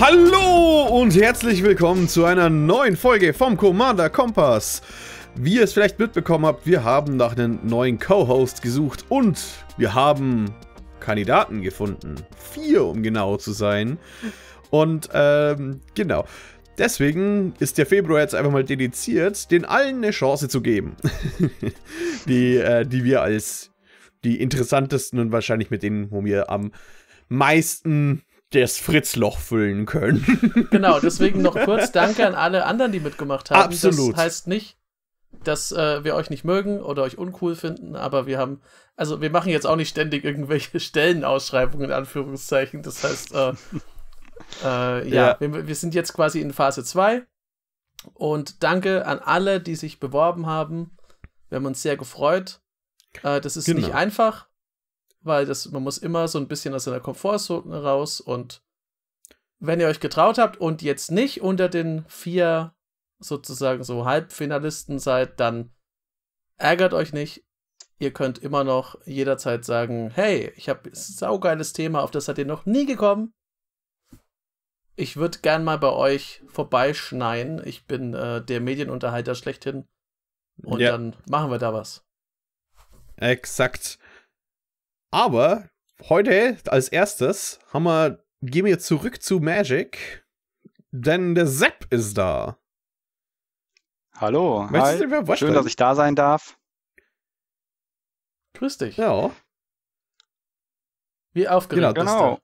Hallo und herzlich willkommen zu einer neuen Folge vom Commander Kompass. Wie ihr es vielleicht mitbekommen habt, wir haben nach einem neuen Co-Host gesucht und wir haben Kandidaten gefunden. Vier, um genau zu sein. Und ähm, genau. Deswegen ist der Februar jetzt einfach mal dediziert, den allen eine Chance zu geben. die, äh, die wir als die interessantesten und wahrscheinlich mit denen, wo wir am meisten das Fritzloch füllen können. genau, deswegen noch kurz Danke an alle anderen, die mitgemacht haben. Absolut. Das heißt nicht, dass äh, wir euch nicht mögen oder euch uncool finden, aber wir haben, also wir machen jetzt auch nicht ständig irgendwelche Stellenausschreibungen in Anführungszeichen. Das heißt, äh, äh, ja, ja. Wir, wir, sind jetzt quasi in Phase 2 und danke an alle, die sich beworben haben. Wir haben uns sehr gefreut. Äh, das ist genau. nicht einfach, weil das, man muss immer so ein bisschen aus seiner Komfortzone raus und wenn ihr euch getraut habt und jetzt nicht unter den vier sozusagen so Halbfinalisten seid, dann ärgert euch nicht. Ihr könnt immer noch jederzeit sagen, hey, ich habe ein saugeiles Thema, auf das seid ihr noch nie gekommen. Ich würde gern mal bei euch vorbeischneien. Ich bin äh, der Medienunterhalter schlechthin. Und ja. dann machen wir da was. Exakt. Aber heute als erstes haben wir, gehen wir zurück zu Magic, denn der Sepp ist da. Hallo, Möchtest hi. Du schön, dass ich da sein darf. Grüß dich. Ja. Wie aufgeregt genau. bist genau. du?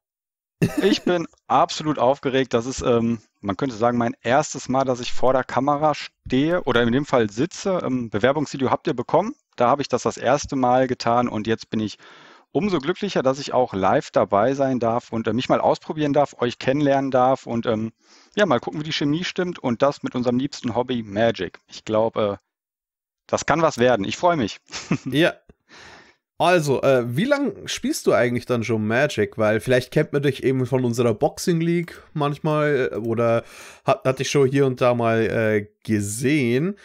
Ich bin absolut aufgeregt. Das ist, ähm, man könnte sagen, mein erstes Mal, dass ich vor der Kamera stehe oder in dem Fall sitze. Ähm, Bewerbungsvideo habt ihr bekommen. Da habe ich das das erste Mal getan und jetzt bin ich umso glücklicher, dass ich auch live dabei sein darf und äh, mich mal ausprobieren darf, euch kennenlernen darf und ähm, ja, mal gucken, wie die Chemie stimmt und das mit unserem liebsten Hobby Magic. Ich glaube, äh, das kann was werden. Ich freue mich. ja. Also, äh, wie lange spielst du eigentlich dann schon Magic? Weil vielleicht kennt man dich eben von unserer Boxing League manchmal äh, oder hat, hat dich schon hier und da mal äh, gesehen.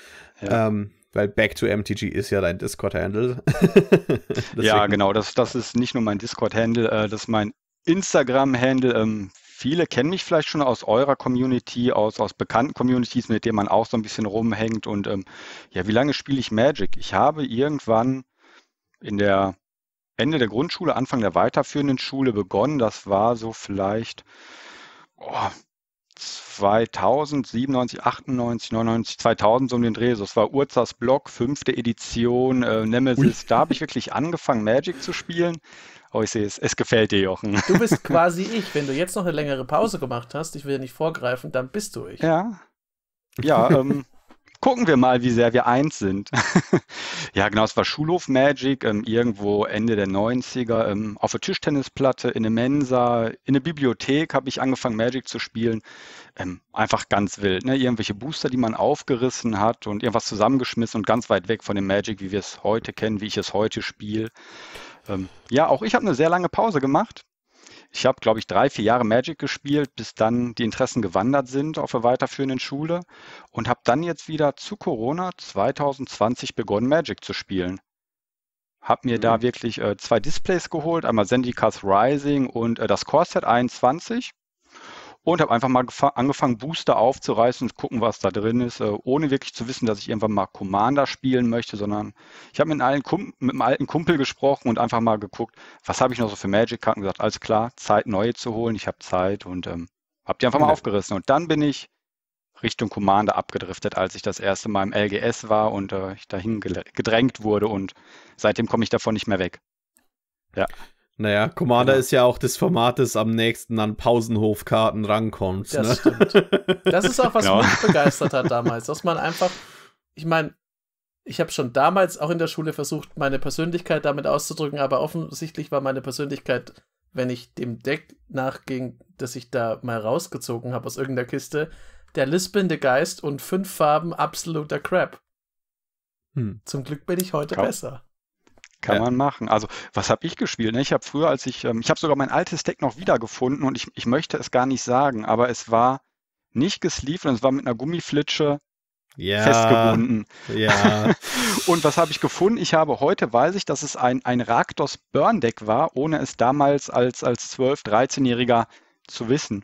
Ja. Ähm, weil Back to MTG ist ja dein Discord-Handle. ja, genau. Das, das ist nicht nur mein Discord-Handle, äh, das ist mein Instagram-Handle. Ähm, viele kennen mich vielleicht schon aus eurer Community, aus, aus bekannten Communities, mit denen man auch so ein bisschen rumhängt. Und ähm, ja, wie lange spiele ich Magic? Ich habe irgendwann in der Ende der Grundschule, Anfang der weiterführenden Schule begonnen. Das war so vielleicht oh, 2000, 97, 98, 99, 2000 so um den Dreh. So, es war Urzas Block, fünfte Edition, äh, Nemesis. Ui. Da habe ich wirklich angefangen, Magic zu spielen. Oh, ich sehe es. Es gefällt dir, Jochen. Du bist quasi ich. Wenn du jetzt noch eine längere Pause gemacht hast, ich will ja nicht vorgreifen, dann bist du ich. Ja. Ja, ähm, gucken wir mal, wie sehr wir eins sind. ja, genau, es war Schulhof Magic, ähm, irgendwo Ende der 90er, ähm, auf der Tischtennisplatte, in der Mensa, in der Bibliothek habe ich angefangen, Magic zu spielen. Ähm, einfach ganz wild, ne? Irgendwelche Booster, die man aufgerissen hat und irgendwas zusammengeschmissen und ganz weit weg von dem Magic, wie wir es heute kennen, wie ich es heute spiele. Ähm, ja, auch ich habe eine sehr lange Pause gemacht. Ich habe, glaube ich, drei, vier Jahre Magic gespielt, bis dann die Interessen gewandert sind auf der weiterführenden Schule und habe dann jetzt wieder zu Corona 2020 begonnen, Magic zu spielen. Habe mir mhm. da wirklich äh, zwei Displays geholt, einmal Zendikars Rising und äh, das Core Set 21 und habe einfach mal angefangen, Booster aufzureißen und gucken, was da drin ist, äh, ohne wirklich zu wissen, dass ich irgendwann mal Commander spielen möchte, sondern ich habe mit, mit, einem alten Kumpel gesprochen und einfach mal geguckt, was habe ich noch so für Magic-Karten gesagt. Alles klar, Zeit, neue zu holen, ich habe Zeit und ähm, habe die einfach mal aufgerissen. Und dann bin ich Richtung Commander abgedriftet, als ich das erste Mal im LGS war und äh, ich dahin gedrängt wurde und seitdem komme ich davon nicht mehr weg. Ja. Naja, Commander ja. Genau. ist ja auch das Format, das am nächsten an Pausenhofkarten rankommt. Das ne? stimmt. Das ist auch, was ja. Genau. mich begeistert hat damals, dass man einfach, ich meine, ich habe schon damals auch in der Schule versucht, meine Persönlichkeit damit auszudrücken, aber offensichtlich war meine Persönlichkeit, wenn ich dem Deck nachging, das ich da mal rausgezogen habe aus irgendeiner Kiste, der lispelnde Geist und fünf Farben absoluter Crap. Hm. Zum Glück bin ich heute Kau besser. Kann ja. man machen. Also, was habe ich gespielt? Ne? Ich habe früher, als ich, ähm, ich habe sogar mein altes Deck noch wiedergefunden und ich, ich möchte es gar nicht sagen, aber es war nicht gesleeved und es war mit einer Gummiflitsche ja, festgebunden. Ja. und was habe ich gefunden? Ich habe heute, weiß ich, dass es ein, ein Raktos Burn Deck war, ohne es damals als, als 12-, 13-Jähriger zu wissen.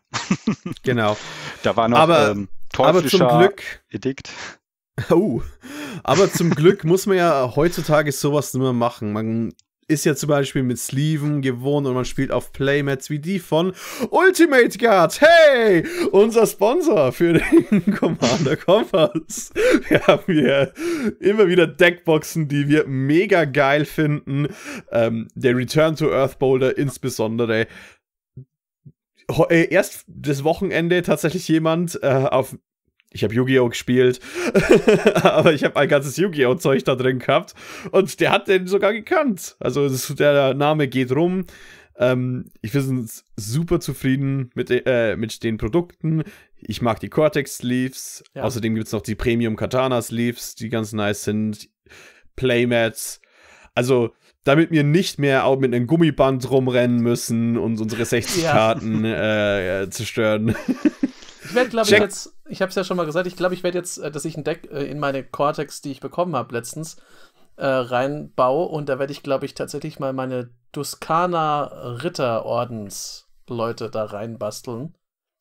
genau. Da war noch aber, ähm, teuflischer aber zum Glück, Edikt. Oh, aber zum Glück muss man ja heutzutage sowas nicht mehr machen. Man ist ja zum Beispiel mit Sleeven gewohnt und man spielt auf Playmats wie die von Ultimate Guard. Hey, unser Sponsor für den Commander Compass. Wir haben hier immer wieder Deckboxen, die wir mega geil finden. Ähm, der Return to Earth Boulder insbesondere. Äh, erst das Wochenende tatsächlich jemand äh, auf ich habe Yu-Gi-Oh! gespielt, aber ich habe ein ganzes Yu-Gi-Oh! Zeug da drin gehabt und der hat den sogar gekannt. Also das, der Name geht rum. Ähm, ich bin super zufrieden mit, äh, mit den Produkten. Ich mag die Cortex-Sleeves. Ja. Außerdem gibt es noch die Premium Katana-Sleeves, die ganz nice sind. Playmats. Also, damit wir nicht mehr auch mit einem Gummiband rumrennen müssen und unsere 60 Karten ja. äh, zerstören. Ich werde, glaube ich, jetzt ich habe es ja schon mal gesagt, ich glaube, ich werde jetzt, äh, dass ich ein Deck äh, in meine Cortex, die ich bekommen habe letztens, äh, reinbaue und da werde ich, glaube ich, tatsächlich mal meine Duskana Ritterordensleute da reinbasteln.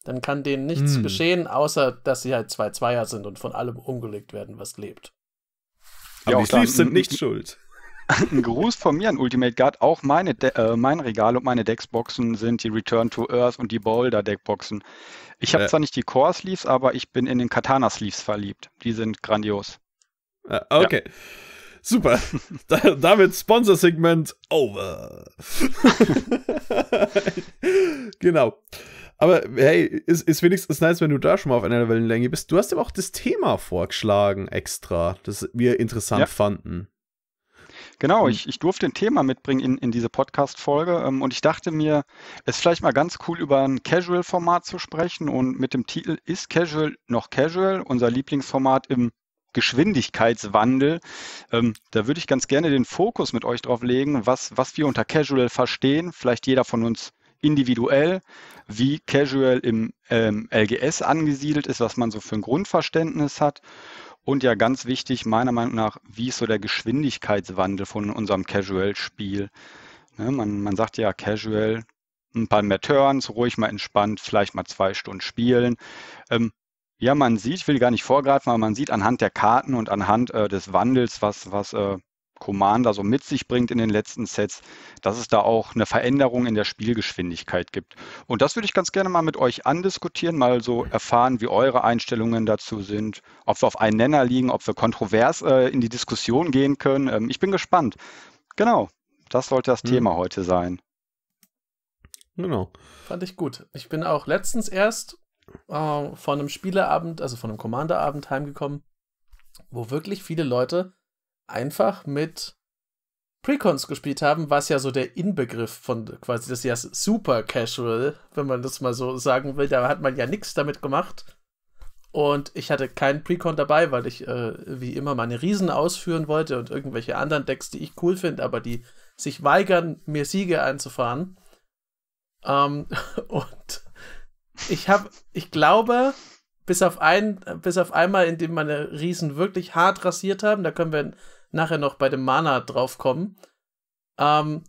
Dann kann denen nichts hm. geschehen, außer dass sie halt zwei Zweier sind und von allem umgelegt werden, was lebt. Aber ja, die Sleeves sind nicht schuld. Ein Gruß von mir an Ultimate Guard. Auch meine äh, mein Regal und meine Decksboxen sind die Return to Earth und die Boulder Deckboxen. Ich habe äh, zwar nicht die Core Sleeves, aber ich bin in den Katana Sleeves verliebt. Die sind grandios. Äh, okay. Ja. Super. Damit Sponsor-Segment over. genau. Aber hey, ist, ist wenigstens nice, wenn du da schon mal auf einer Wellenlänge bist. Du hast aber auch das Thema vorgeschlagen extra, das wir interessant ja. fanden. Genau, hm. ich, ich durfte ein Thema mitbringen in, in diese Podcast-Folge ähm, und ich dachte mir, es ist vielleicht mal ganz cool, über ein Casual-Format zu sprechen und mit dem Titel Ist Casual noch Casual? Unser Lieblingsformat im Geschwindigkeitswandel. Ähm, da würde ich ganz gerne den Fokus mit euch drauf legen, was, was wir unter Casual verstehen, vielleicht jeder von uns individuell, wie Casual im ähm, LGS angesiedelt ist, was man so für ein Grundverständnis hat und ja, ganz wichtig, meiner Meinung nach, wie ist so der Geschwindigkeitswandel von unserem Casual-Spiel? Ne, man, man sagt ja Casual, ein paar mehr Turns, ruhig mal entspannt, vielleicht mal zwei Stunden spielen. Ähm, ja, man sieht, ich will gar nicht vorgreifen, aber man sieht anhand der Karten und anhand äh, des Wandels, was, was äh, Commander so mit sich bringt in den letzten Sets, dass es da auch eine Veränderung in der Spielgeschwindigkeit gibt. Und das würde ich ganz gerne mal mit euch andiskutieren, mal so erfahren, wie eure Einstellungen dazu sind, ob wir auf einen Nenner liegen, ob wir kontrovers äh, in die Diskussion gehen können. Ähm, ich bin gespannt. Genau, das sollte das hm. Thema heute sein. Genau. Fand ich gut. Ich bin auch letztens erst äh, von einem Spieleabend, also von einem Commanderabend heimgekommen, wo wirklich viele Leute einfach mit Precons gespielt haben, was ja so der Inbegriff von quasi, das ja super casual, wenn man das mal so sagen will. Da hat man ja nichts damit gemacht. Und ich hatte keinen Precon dabei, weil ich äh, wie immer meine Riesen ausführen wollte und irgendwelche anderen Decks, die ich cool finde, aber die sich weigern, mir Siege einzufahren. Ähm, und ich habe, ich glaube, bis auf ein, bis auf einmal, indem meine Riesen wirklich hart rasiert haben, da können wir nachher noch bei dem Mana draufkommen, ähm,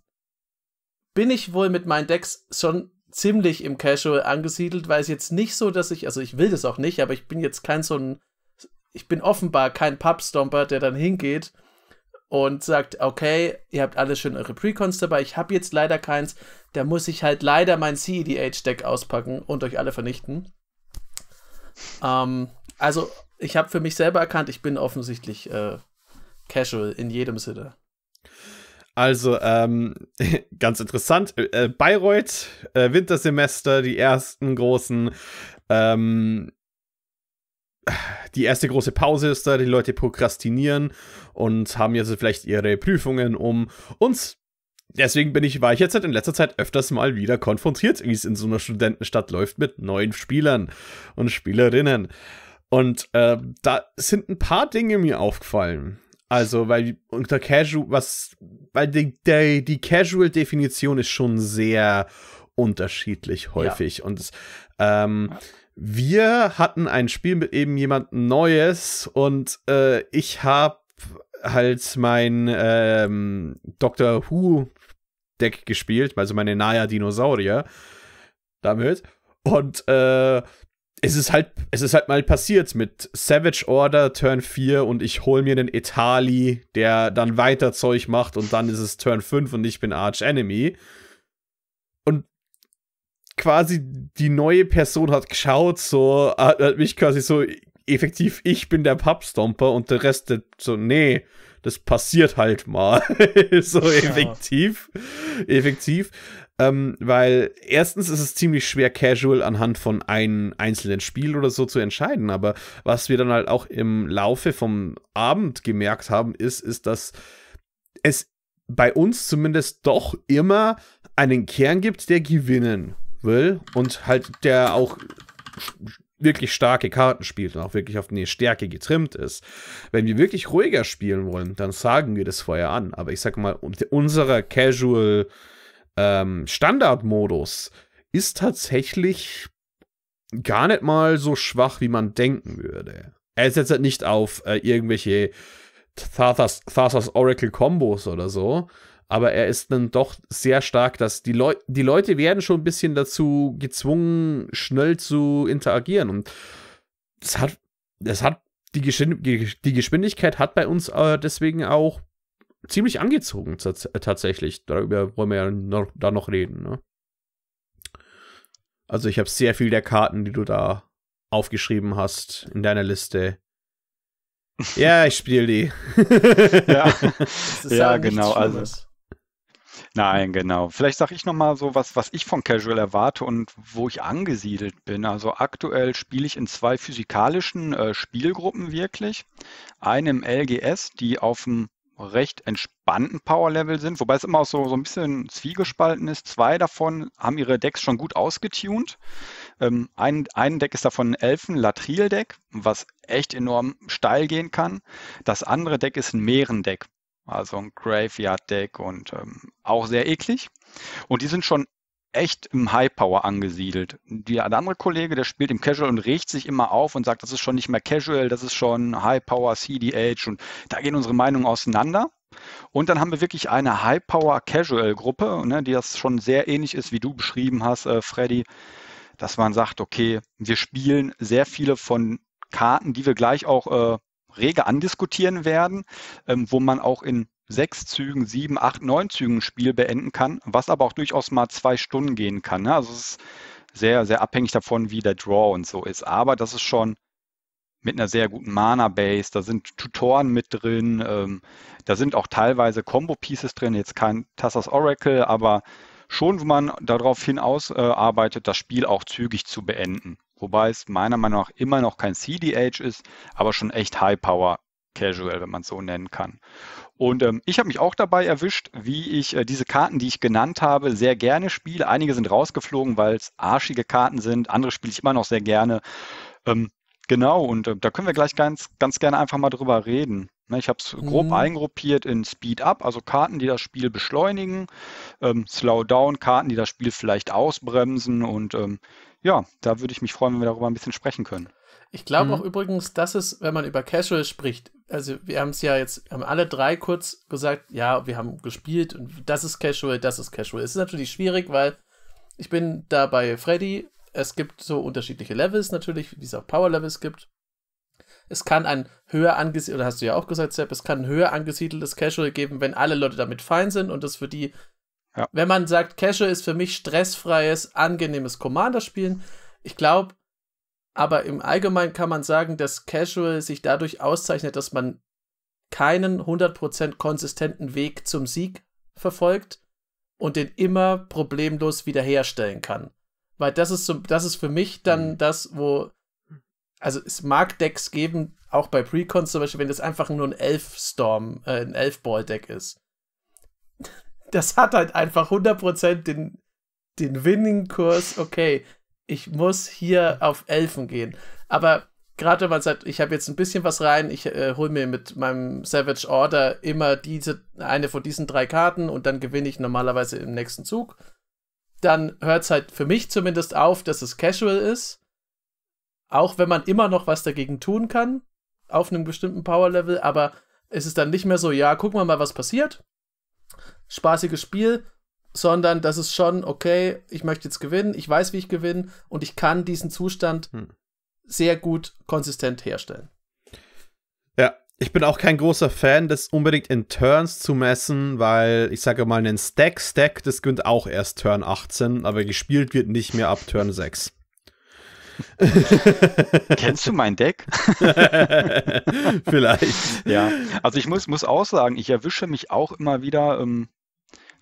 bin ich wohl mit meinen Decks schon ziemlich im Casual angesiedelt, weil es jetzt nicht so, dass ich, also ich will das auch nicht, aber ich bin jetzt kein so ein, ich bin offenbar kein Pubstomper, der dann hingeht und sagt, okay, ihr habt alle schön eure Precons dabei, ich habe jetzt leider keins, da muss ich halt leider mein CEDH-Deck auspacken und euch alle vernichten. Ähm, also ich habe für mich selber erkannt, ich bin offensichtlich äh, Casual in jedem Sinne. Also, ähm, ganz interessant. Äh, äh, Bayreuth, äh, Wintersemester, die ersten großen, ähm, die erste große Pause ist da, die Leute prokrastinieren und haben jetzt vielleicht ihre Prüfungen um. Und deswegen bin ich, war ich jetzt halt in letzter Zeit öfters mal wieder konfrontiert, wie es in so einer Studentenstadt läuft, mit neuen Spielern und Spielerinnen. Und äh, da sind ein paar Dinge mir aufgefallen. Also, weil unter Casual, was, weil die, der, die Casual-Definition ist schon sehr unterschiedlich häufig. Ja. Und ähm, wir hatten ein Spiel mit eben jemand Neues und äh, ich habe halt mein ähm, Doctor Who Deck gespielt, also meine Naya Dinosaurier damit. Und äh, es ist halt, es ist halt mal passiert mit Savage Order, Turn 4 und ich hole mir einen Etali, der dann weiter Zeug macht und dann ist es Turn 5 und ich bin Arch Enemy. Und quasi die neue Person hat geschaut, so, hat, mich quasi so effektiv, ich bin der Pubstomper und der Rest so, nee, das passiert halt mal. so effektiv. Ja. Effektiv. Ähm, weil erstens ist es ziemlich schwer, casual anhand von einem einzelnen Spiel oder so zu entscheiden. Aber was wir dann halt auch im Laufe vom Abend gemerkt haben, ist, ist, dass es bei uns zumindest doch immer einen Kern gibt, der gewinnen will und halt der auch wirklich starke Karten spielt und auch wirklich auf eine Stärke getrimmt ist. Wenn wir wirklich ruhiger spielen wollen, dann sagen wir das vorher an. Aber ich sag mal, unserer Casual- ähm, Standardmodus ist tatsächlich gar nicht mal so schwach, wie man denken würde. Er ist jetzt halt nicht auf äh, irgendwelche Thathas, Oracle Combos oder so, aber er ist dann doch sehr stark, dass die, Leu die Leute werden schon ein bisschen dazu gezwungen, schnell zu interagieren und das hat, das hat die, Geschwind die Geschwindigkeit hat bei uns äh, deswegen auch ziemlich angezogen äh, tatsächlich. Darüber wollen wir ja noch, da noch reden. Ne? Also ich habe sehr viel der Karten, die du da aufgeschrieben hast in deiner Liste. Ja, ich spiele die. ja, ja genau. Also, Nein, genau. Vielleicht sage ich nochmal so was, was ich von Casual erwarte und wo ich angesiedelt bin. Also aktuell spiele ich in zwei physikalischen äh, Spielgruppen wirklich. Eine im LGS, die auf dem recht entspannten Power-Level sind, wobei es immer auch so, so ein bisschen zwiegespalten ist. Zwei davon haben ihre Decks schon gut ausgetuned. Ähm, ein, ein Deck ist davon ein Elfen-Latril-Deck, was echt enorm steil gehen kann. Das andere Deck ist ein Meeren-Deck, also ein Graveyard-Deck und ähm, auch sehr eklig. Und die sind schon echt im High Power angesiedelt. Die, der andere Kollege, der spielt im Casual und regt sich immer auf und sagt, das ist schon nicht mehr Casual, das ist schon High Power CDH und da gehen unsere Meinungen auseinander. Und dann haben wir wirklich eine High Power Casual Gruppe, ne, die das schon sehr ähnlich ist, wie du beschrieben hast, äh, Freddy, dass man sagt, okay, wir spielen sehr viele von Karten, die wir gleich auch äh, rege andiskutieren werden, ähm, wo man auch in sechs Zügen, sieben, acht, neun Zügen Spiel beenden kann, was aber auch durchaus mal zwei Stunden gehen kann. Ne? Also es ist sehr, sehr abhängig davon, wie der Draw und so ist. Aber das ist schon mit einer sehr guten Mana-Base, da sind Tutoren mit drin, ähm, da sind auch teilweise Combo-Pieces drin, jetzt kein Tassas Oracle, aber schon, wo man darauf hinaus äh, arbeitet, das Spiel auch zügig zu beenden. Wobei es meiner Meinung nach immer noch kein CDH ist, aber schon echt High-Power Casual, wenn man es so nennen kann. Und ähm, ich habe mich auch dabei erwischt, wie ich äh, diese Karten, die ich genannt habe, sehr gerne spiele. Einige sind rausgeflogen, weil es arschige Karten sind. Andere spiele ich immer noch sehr gerne. Ähm, genau, und äh, da können wir gleich ganz, ganz gerne einfach mal drüber reden. Ne, ich habe es mhm. grob eingruppiert in Speed Up, also Karten, die das Spiel beschleunigen, ähm, Slow Down, Karten, die das Spiel vielleicht ausbremsen. Und ähm, ja, da würde ich mich freuen, wenn wir darüber ein bisschen sprechen können. Ich glaube mhm. auch übrigens, dass es, wenn man über Casual spricht, also wir haben es ja jetzt, haben alle drei kurz gesagt, ja, wir haben gespielt und das ist Casual, das ist Casual. Es ist natürlich schwierig, weil ich bin da bei Freddy. Es gibt so unterschiedliche Levels natürlich, wie es auch Power Levels gibt. Es kann ein höher angesiedeltes, oder hast du ja auch gesagt, Sepp, es kann ein höher angesiedeltes Casual geben, wenn alle Leute damit fein sind und das für die, ja. wenn man sagt, Casual ist für mich stressfreies, angenehmes Commander-Spielen, ich glaube, aber im Allgemeinen kann man sagen, dass Casual sich dadurch auszeichnet, dass man keinen 100% konsistenten Weg zum Sieg verfolgt und den immer problemlos wiederherstellen kann. Weil das ist, so, das ist für mich dann mhm. das, wo. Also es mag Decks geben, auch bei Precons zum Beispiel, wenn das einfach nur ein Elf-Storm, äh, ein Elf-Ball-Deck ist. Das hat halt einfach 100% den, den Winning-Kurs, okay, ich muss hier auf Elfen gehen. Aber gerade wenn man sagt, halt, ich habe jetzt ein bisschen was rein, ich äh, hole mir mit meinem Savage Order immer diese, eine von diesen drei Karten und dann gewinne ich normalerweise im nächsten Zug. Dann hört es halt für mich zumindest auf, dass es casual ist. Auch wenn man immer noch was dagegen tun kann, auf einem bestimmten Power-Level, aber es ist dann nicht mehr so, ja, gucken wir mal, was passiert. Spaßiges Spiel, sondern das ist schon, okay, ich möchte jetzt gewinnen, ich weiß, wie ich gewinne und ich kann diesen Zustand hm. sehr gut konsistent herstellen. Ja, ich bin auch kein großer Fan, das unbedingt in Turns zu messen, weil ich sage mal, einen Stack, Stack, das gewinnt auch erst Turn 18, aber gespielt wird nicht mehr ab Turn 6. Kennst du mein Deck? Vielleicht. Ja, also ich muss, muss auch sagen, ich erwische mich auch immer wieder, ähm,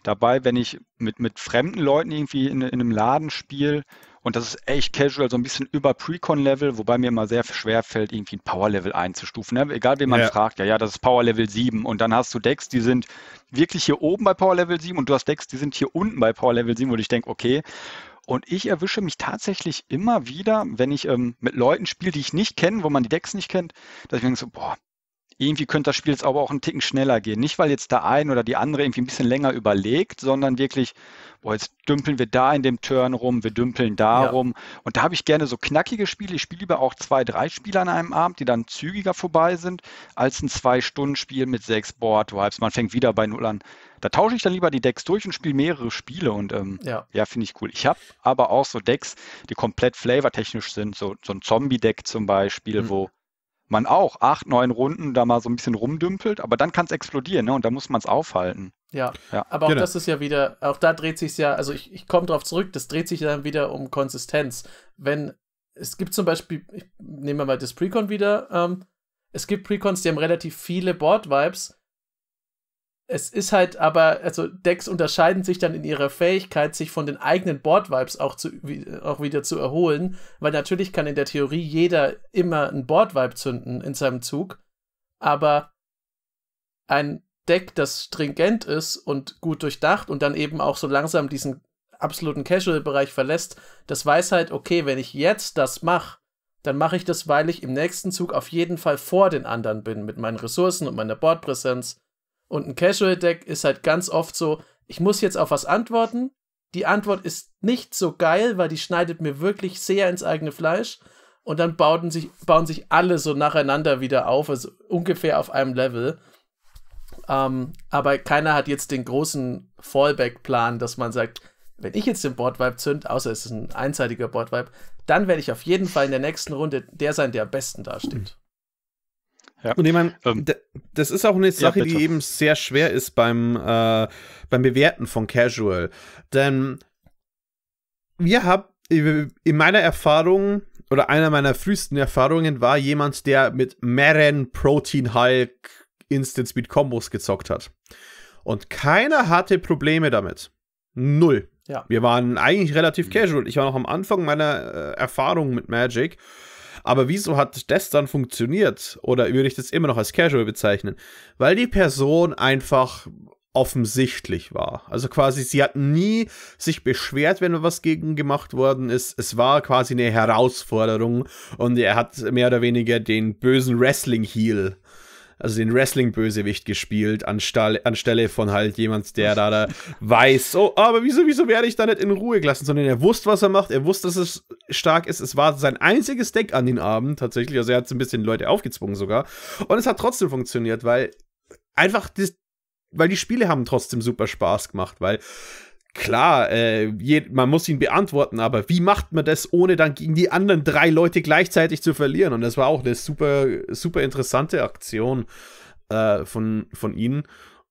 dabei, wenn ich mit, mit fremden Leuten irgendwie in, in einem Laden spiele und das ist echt casual, so ein bisschen über Precon-Level, wobei mir immer sehr schwer fällt, irgendwie ein Power-Level einzustufen. Ne? Egal, wen man ja. fragt, ja, ja, das ist Power-Level 7 und dann hast du Decks, die sind wirklich hier oben bei Power-Level 7 und du hast Decks, die sind hier unten bei Power-Level 7 wo ich denke, okay, und ich erwische mich tatsächlich immer wieder, wenn ich ähm, mit Leuten spiele, die ich nicht kenne, wo man die Decks nicht kennt, dass ich mir denke so, boah, irgendwie könnte das Spiel jetzt aber auch einen Ticken schneller gehen. Nicht, weil jetzt der eine oder die andere irgendwie ein bisschen länger überlegt, sondern wirklich, boah, jetzt dümpeln wir da in dem Turn rum, wir dümpeln da ja. rum. Und da habe ich gerne so knackige Spiele. Ich spiele lieber auch zwei, drei Spiele an einem Abend, die dann zügiger vorbei sind, als ein Zwei-Stunden-Spiel mit sechs Board-Wipes. Man fängt wieder bei Null an. Da tausche ich dann lieber die Decks durch und spiele mehrere Spiele. Und ähm, ja, ja finde ich cool. Ich habe aber auch so Decks, die komplett flavortechnisch sind. So, so ein Zombie-Deck zum Beispiel, mhm. wo man auch acht, neun Runden da mal so ein bisschen rumdümpelt, aber dann kann es explodieren ne? und da muss man es aufhalten. Ja. ja, aber auch genau. das ist ja wieder, auch da dreht sich ja, also ich, ich komme darauf zurück, das dreht sich dann wieder um Konsistenz. Wenn es gibt zum Beispiel, ich nehme mal das Precon wieder, ähm, es gibt Precons, die haben relativ viele Board-Vibes, es ist halt aber, also Decks unterscheiden sich dann in ihrer Fähigkeit, sich von den eigenen Board-Vibes auch, auch wieder zu erholen, weil natürlich kann in der Theorie jeder immer ein Board-Vibe zünden in seinem Zug, aber ein Deck, das stringent ist und gut durchdacht und dann eben auch so langsam diesen absoluten Casual-Bereich verlässt, das weiß halt, okay, wenn ich jetzt das mache, dann mache ich das, weil ich im nächsten Zug auf jeden Fall vor den anderen bin mit meinen Ressourcen und meiner Boardpräsenz und ein Casual Deck ist halt ganz oft so, ich muss jetzt auf was antworten. Die Antwort ist nicht so geil, weil die schneidet mir wirklich sehr ins eigene Fleisch. Und dann bauen sich, bauen sich alle so nacheinander wieder auf, also ungefähr auf einem Level. Ähm, aber keiner hat jetzt den großen Fallback-Plan, dass man sagt, wenn ich jetzt den Boardwipe zünd, außer es ist ein einseitiger Boardwipe, dann werde ich auf jeden Fall in der nächsten Runde der sein, der am besten dasteht. Ja. Und ich meine, ähm, das ist auch eine Sache, ja, die eben sehr schwer ist beim, äh, beim Bewerten von Casual. Denn wir haben in meiner Erfahrung oder einer meiner frühesten Erfahrungen war jemand, der mit mehreren Protein Hulk Instant Speed Combos gezockt hat. Und keiner hatte Probleme damit. Null. Ja. Wir waren eigentlich relativ mhm. casual. Ich war noch am Anfang meiner äh, Erfahrung mit Magic aber wieso hat das dann funktioniert? Oder würde ich das immer noch als Casual bezeichnen? Weil die Person einfach offensichtlich war. Also quasi, sie hat nie sich beschwert, wenn was gegen gemacht worden ist. Es war quasi eine Herausforderung und er hat mehr oder weniger den bösen wrestling heal äh, also den Wrestling-Bösewicht gespielt, anstelle, anstelle von halt jemand, der da, da weiß, oh, aber wieso, wieso werde ich da nicht in Ruhe gelassen, sondern er wusste, was er macht, er wusste, dass es stark ist. Es war sein einziges Deck an den Abend tatsächlich, also er hat ein bisschen Leute aufgezwungen sogar. Und es hat trotzdem funktioniert, weil einfach das, weil die Spiele haben trotzdem super Spaß gemacht, weil Klar, äh, je, man muss ihn beantworten, aber wie macht man das, ohne dann gegen die anderen drei Leute gleichzeitig zu verlieren? Und das war auch eine super, super interessante Aktion äh, von, von ihnen.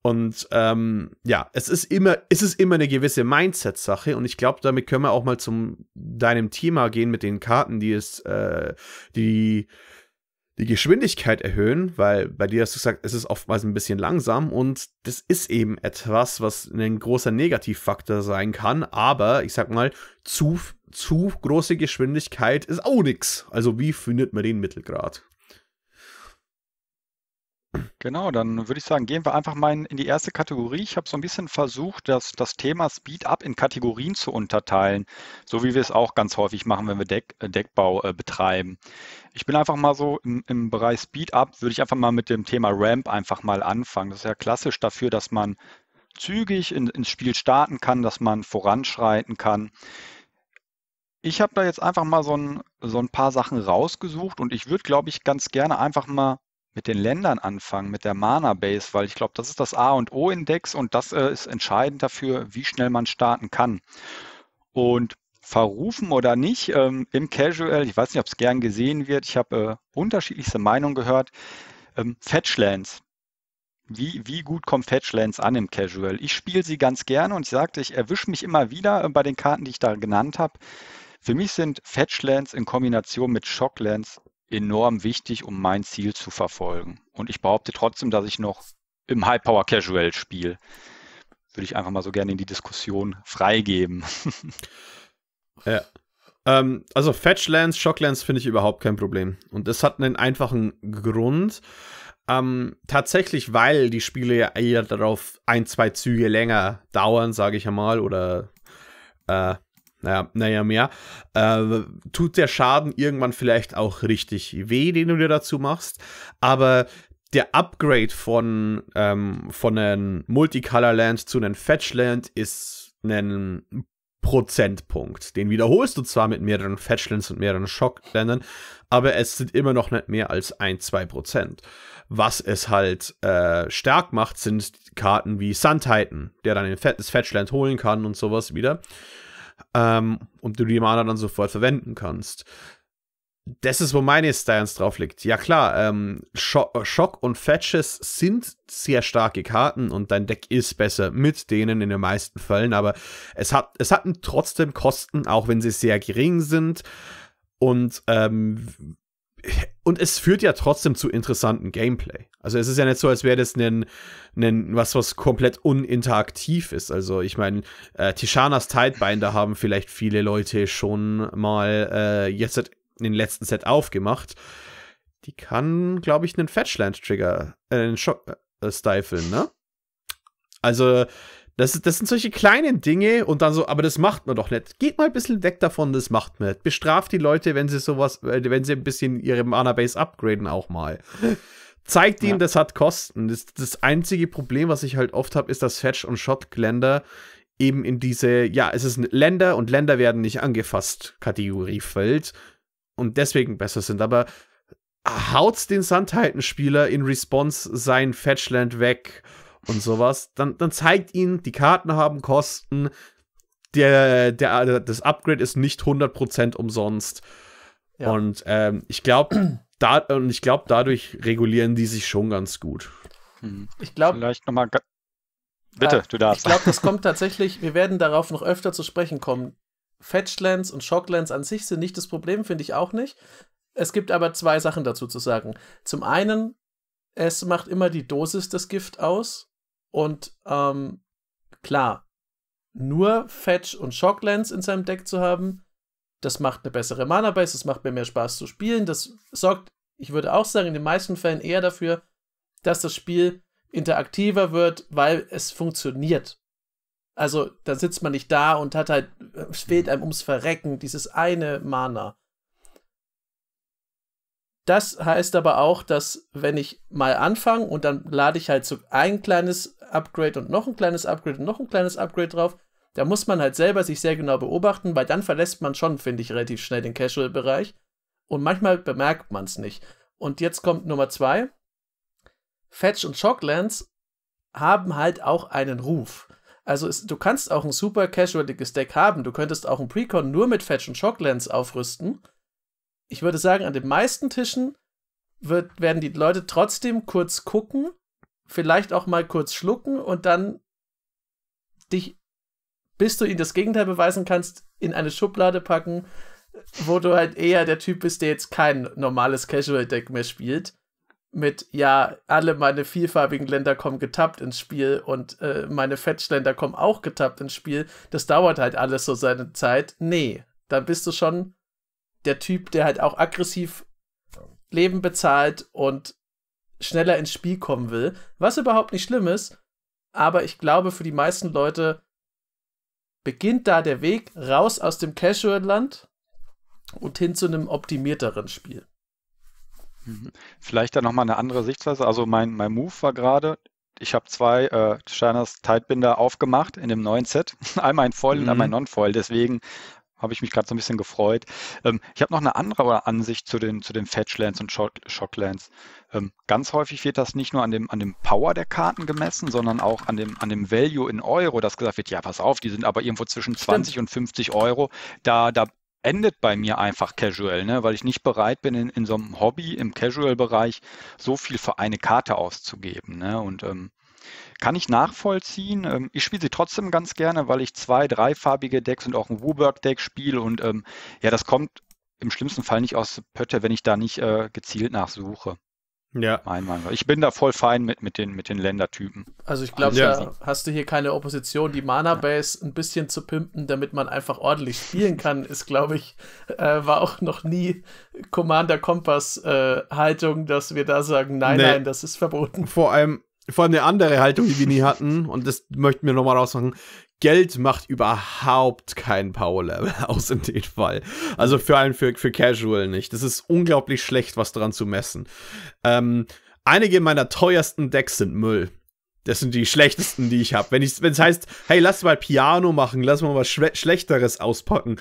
Und ähm, ja, es ist immer, es ist immer eine gewisse Mindset-Sache. Und ich glaube, damit können wir auch mal zum deinem Thema gehen mit den Karten, die es, äh, die die Geschwindigkeit erhöhen, weil bei dir hast du gesagt, es ist oftmals ein bisschen langsam und das ist eben etwas, was ein großer Negativfaktor sein kann, aber ich sag mal, zu, zu große Geschwindigkeit ist auch nix. Also wie findet man den Mittelgrad? Genau, dann würde ich sagen, gehen wir einfach mal in die erste Kategorie. Ich habe so ein bisschen versucht, das, das Thema Speed-up in Kategorien zu unterteilen, so wie wir es auch ganz häufig machen, wenn wir Deck, äh, Deckbau äh, betreiben. Ich bin einfach mal so im, im Bereich Speed-up, würde ich einfach mal mit dem Thema Ramp einfach mal anfangen. Das ist ja klassisch dafür, dass man zügig in, ins Spiel starten kann, dass man voranschreiten kann. Ich habe da jetzt einfach mal so ein, so ein paar Sachen rausgesucht und ich würde, glaube ich, ganz gerne einfach mal mit den Ländern anfangen, mit der Mana-Base, weil ich glaube, das ist das A und O-Index und das äh, ist entscheidend dafür, wie schnell man starten kann. Und verrufen oder nicht, ähm, im Casual, ich weiß nicht, ob es gern gesehen wird, ich habe äh, unterschiedlichste Meinungen gehört, ähm, Fetchlands. Wie, wie gut kommt Fetchlands an im Casual? Ich spiele sie ganz gerne und ich sagte, ich erwische mich immer wieder äh, bei den Karten, die ich da genannt habe. Für mich sind Fetchlands in Kombination mit Shocklands enorm wichtig, um mein Ziel zu verfolgen. Und ich behaupte trotzdem, dass ich noch im High Power Casual spiele. Würde ich einfach mal so gerne in die Diskussion freigeben. ja. Ähm, also Fetchlands, Shocklands finde ich überhaupt kein Problem. Und das hat einen einfachen Grund. Ähm, tatsächlich, weil die Spiele ja eher darauf ein, zwei Züge länger dauern, sage ich einmal, oder äh, naja, naja, mehr, äh, tut der Schaden irgendwann vielleicht auch richtig weh, den du dir dazu machst. Aber der Upgrade von, ähm, von einem Multicolor Land zu einem Fetch Land ist ein Prozentpunkt. Den wiederholst du zwar mit mehreren Fetchlands und mehreren Schockländern, aber es sind immer noch nicht mehr als ein, zwei Prozent. Was es halt äh, stark macht, sind Karten wie Sun Titan, der dann das Fetchland holen kann und sowas wieder ähm, und du die Mana dann sofort verwenden kannst. Das ist, wo meine Stance drauf liegt. Ja klar, ähm, Schock und Fetches sind sehr starke Karten und dein Deck ist besser mit denen in den meisten Fällen, aber es hat, es hatten trotzdem Kosten, auch wenn sie sehr gering sind. Und ähm, und es führt ja trotzdem zu interessanten Gameplay. Also es ist ja nicht so, als wäre das ein, ein was, was komplett uninteraktiv ist. Also ich meine, äh, Tishanas Tidebinder haben vielleicht viele Leute schon mal äh, jetzt in den letzten Set aufgemacht. Die kann, glaube ich, einen Fetchland-Trigger, äh, einen Shock äh, stifeln, ne? Also das, das sind solche kleinen Dinge und dann so, aber das macht man doch nicht. Geht mal ein bisschen weg davon, das macht man nicht. Bestraft die Leute, wenn sie sowas, äh, wenn sie ein bisschen ihre Mana-Base upgraden auch mal. Zeigt ihnen, ja. das hat Kosten. Das, das einzige Problem, was ich halt oft habe, ist, dass Fetch und Shot-Gländer eben in diese, ja, es ist Länder und Länder werden nicht angefasst Kategorie fällt und deswegen besser sind. Aber haut den Sandheiten-Spieler in Response sein Fetchland weg und sowas, dann, dann zeigt ihnen, die Karten haben Kosten, der, der, also das Upgrade ist nicht 100% umsonst. Ja. Und ähm, ich glaube, da, und dadurch regulieren die sich schon ganz gut. Hm. Ich glaube. Vielleicht nochmal. Bitte, ah, du darfst. Ich glaube, das kommt tatsächlich, wir werden darauf noch öfter zu sprechen kommen. Fetchlands und Shocklands an sich sind nicht das Problem, finde ich auch nicht. Es gibt aber zwei Sachen dazu zu sagen. Zum einen, es macht immer die Dosis des Gift aus. Und ähm, klar, nur Fetch und Shocklands in seinem Deck zu haben, das macht eine bessere Mana-Base, das macht mir mehr Spaß zu spielen. Das sorgt, ich würde auch sagen, in den meisten Fällen eher dafür, dass das Spiel interaktiver wird, weil es funktioniert. Also, da sitzt man nicht da und hat halt, es fehlt einem ums Verrecken, dieses eine Mana. Das heißt aber auch, dass wenn ich mal anfange und dann lade ich halt so ein kleines Upgrade und noch ein kleines Upgrade und noch ein kleines Upgrade drauf. Da muss man halt selber sich sehr genau beobachten, weil dann verlässt man schon, finde ich, relativ schnell den Casual-Bereich. Und manchmal bemerkt man es nicht. Und jetzt kommt Nummer zwei. Fetch und Shocklands haben halt auch einen Ruf. Also es, du kannst auch ein super casualiges Deck haben. Du könntest auch ein Precon nur mit Fetch und Shocklands aufrüsten. Ich würde sagen, an den meisten Tischen wird, werden die Leute trotzdem kurz gucken vielleicht auch mal kurz schlucken und dann dich, bis du ihnen das Gegenteil beweisen kannst, in eine Schublade packen, wo du halt eher der Typ bist, der jetzt kein normales Casual-Deck mehr spielt. Mit, ja, alle meine vielfarbigen Länder kommen getappt ins Spiel und äh, meine Fetchländer kommen auch getappt ins Spiel. Das dauert halt alles so seine Zeit. Nee, dann bist du schon der Typ, der halt auch aggressiv Leben bezahlt und schneller ins Spiel kommen will, was überhaupt nicht schlimm ist, aber ich glaube, für die meisten Leute beginnt da der Weg raus aus dem Casual-Land und hin zu einem optimierteren Spiel. Mhm. Vielleicht dann nochmal eine andere Sichtweise. Also mein, mein Move war gerade, ich habe zwei äh, Steiners Tidebinder aufgemacht in dem neuen Set. einmal ein Foil mhm. und einmal ein mhm. Non-Foil. Deswegen habe ich mich gerade so ein bisschen gefreut. Ähm, ich habe noch eine andere Ansicht zu den, zu den Fetchlands und Shock, Shocklands. Ähm, ganz häufig wird das nicht nur an dem, an dem Power der Karten gemessen, sondern auch an dem, an dem Value in Euro, dass gesagt wird, ja, pass auf, die sind aber irgendwo zwischen 20 Stimmt. und 50 Euro. Da, da endet bei mir einfach Casual, ne? weil ich nicht bereit bin, in, in so einem Hobby im Casual-Bereich so viel für eine Karte auszugeben. Ne? Und ähm, kann ich nachvollziehen. Ähm, ich spiele sie trotzdem ganz gerne, weil ich zwei, dreifarbige Decks und auch ein Wuburg-Deck spiele. Und ähm, ja, das kommt im schlimmsten Fall nicht aus Pötte, wenn ich da nicht äh, gezielt nachsuche. Ja. Mein Mann. Ich bin da voll fein mit, mit, den, mit den Ländertypen. Also ich glaube, ja. hast du hier keine Opposition. Die Mana-Base ein bisschen zu pimpen, damit man einfach ordentlich spielen kann, ist, glaube ich, äh, war auch noch nie Commander Kompass äh, Haltung, dass wir da sagen, nein, nee. nein, das ist verboten. Vor allem, vor allem eine andere Haltung, die wir nie hatten, und das möchten wir nochmal rausmachen. Geld macht überhaupt kein Power-Level aus in dem Fall. Also für einen, für, für Casual nicht. Das ist unglaublich schlecht, was daran zu messen. Ähm, einige meiner teuersten Decks sind Müll. Das sind die schlechtesten, die ich habe. Wenn es heißt, hey, lass mal Piano machen, lass mal was Schwe Schlechteres auspacken.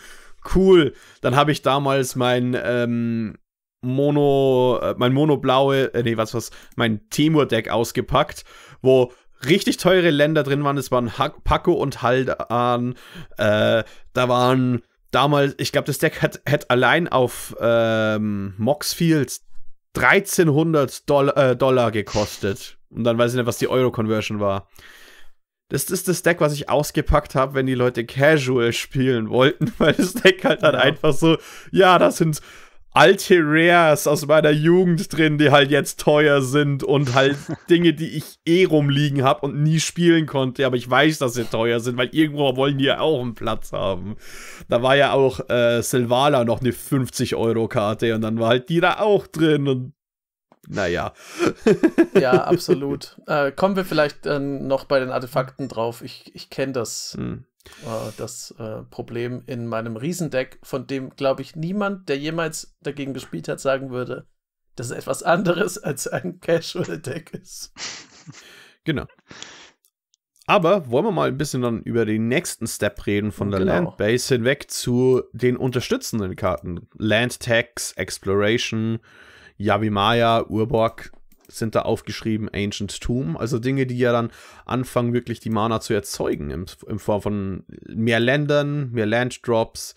Cool, dann habe ich damals mein ähm, Mono, äh, mein blaue äh, nee, was, was, mein Timur-Deck ausgepackt, wo richtig teure Länder drin waren. Es waren ha Paco und Haldan, äh, da waren damals, ich glaube, das Deck hat, hat allein auf ähm, Moxfield 1300 Dollar, äh, Dollar gekostet. Und dann weiß ich nicht, was die Euro-Conversion war. Das ist das Deck, was ich ausgepackt habe, wenn die Leute casual spielen wollten, weil das Deck halt dann ja. einfach so, ja, das sind alte Rares aus meiner Jugend drin, die halt jetzt teuer sind und halt Dinge, die ich eh rumliegen habe und nie spielen konnte, aber ich weiß, dass sie teuer sind, weil irgendwo wollen die ja auch einen Platz haben. Da war ja auch äh, Silvala noch eine 50-Euro-Karte und dann war halt die da auch drin und naja. ja, absolut. Äh, kommen wir vielleicht äh, noch bei den Artefakten drauf. Ich, ich kenne das. Hm. Äh, das äh, Problem in meinem Riesendeck, von dem, glaube ich, niemand, der jemals dagegen gespielt hat, sagen würde, dass es etwas anderes als ein Casual-Deck ist. Genau. Aber wollen wir mal ein bisschen dann über den nächsten Step reden von der genau. Landbase hinweg zu den unterstützenden Karten. Land Tax, Exploration, Yavimaya, Urborg, sind da aufgeschrieben Ancient Tomb, also Dinge, die ja dann anfangen, wirklich die Mana zu erzeugen, im, in Form von mehr Ländern, mehr Landdrops.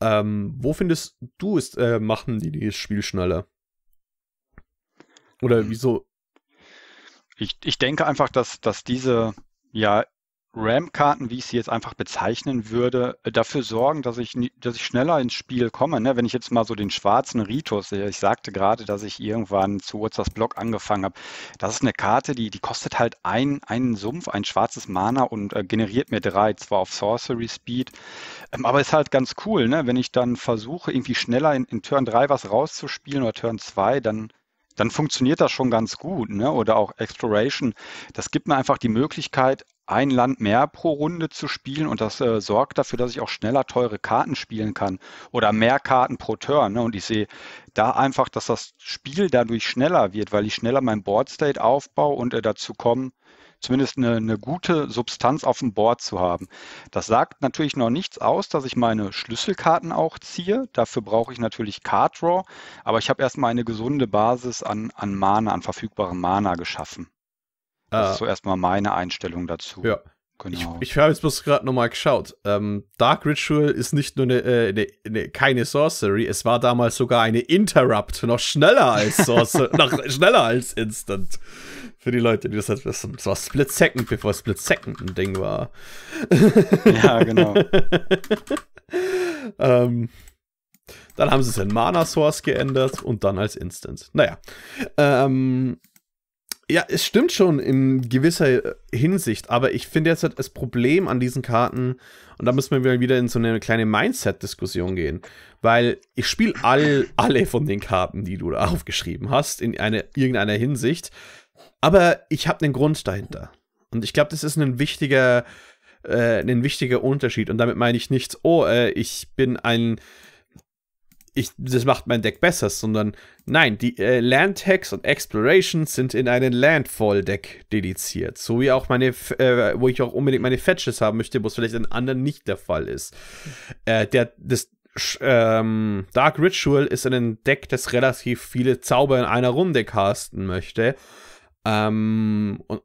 Ähm, wo findest du es, äh, machen die das Spiel schneller? Oder hm. wieso? Ich, ich denke einfach, dass, dass diese ja RAM-Karten, wie ich sie jetzt einfach bezeichnen würde, äh, dafür sorgen, dass ich, dass ich schneller ins Spiel komme. Ne? Wenn ich jetzt mal so den schwarzen Ritus sehe, ich sagte gerade, dass ich irgendwann zu Urzas Block angefangen habe. Das ist eine Karte, die, die kostet halt ein, einen Sumpf, ein schwarzes Mana und äh, generiert mir drei, zwar auf Sorcery Speed, ähm, aber ist halt ganz cool, ne? wenn ich dann versuche, irgendwie schneller in, in Turn 3 was rauszuspielen oder Turn 2, dann dann funktioniert das schon ganz gut. Ne? Oder auch Exploration. Das gibt mir einfach die Möglichkeit, ein Land mehr pro Runde zu spielen und das äh, sorgt dafür, dass ich auch schneller teure Karten spielen kann oder mehr Karten pro Turn. Ne? Und ich sehe da einfach, dass das Spiel dadurch schneller wird, weil ich schneller mein Board State aufbaue und äh, dazu komme, zumindest eine, eine, gute Substanz auf dem Board zu haben. Das sagt natürlich noch nichts aus, dass ich meine Schlüsselkarten auch ziehe. Dafür brauche ich natürlich Card Draw, aber ich habe erstmal eine gesunde Basis an, an Mana, an verfügbaren Mana geschaffen. Das ah. ist so erstmal meine Einstellung dazu. Ja. Genau. Ich, ich habe jetzt bloß gerade nochmal geschaut. Ähm, Dark Ritual ist nicht nur eine, eine, äh, eine, keine Sorcery, es war damals sogar eine Interrupt, noch schneller als Sorcery, noch schneller als Instant. Für die Leute, die das nicht wissen. Das war Split Second, bevor Split Second ein Ding war. ja, genau. ähm, dann haben sie es in Mana Source geändert und dann als Instant. Naja. Ähm, ja, es stimmt schon in gewisser Hinsicht, aber ich finde jetzt halt das Problem an diesen Karten, und da müssen wir wieder in so eine kleine Mindset-Diskussion gehen, weil ich spiele all, alle von den Karten, die du da aufgeschrieben hast, in eine, irgendeiner Hinsicht, aber ich habe einen Grund dahinter. Und ich glaube, das ist ein wichtiger, äh, ein wichtiger Unterschied. Und damit meine ich nicht, oh, äh, ich bin ein ich, das macht mein Deck besser, sondern nein, die äh, Land-Hacks und Exploration sind in einen Landfall-Deck dediziert. So wie auch meine, äh, wo ich auch unbedingt meine Fetches haben möchte, wo es vielleicht in anderen nicht der Fall ist. Äh, der, das ähm, Dark Ritual ist ein Deck, das relativ viele Zauber in einer Runde casten möchte. Ähm, und,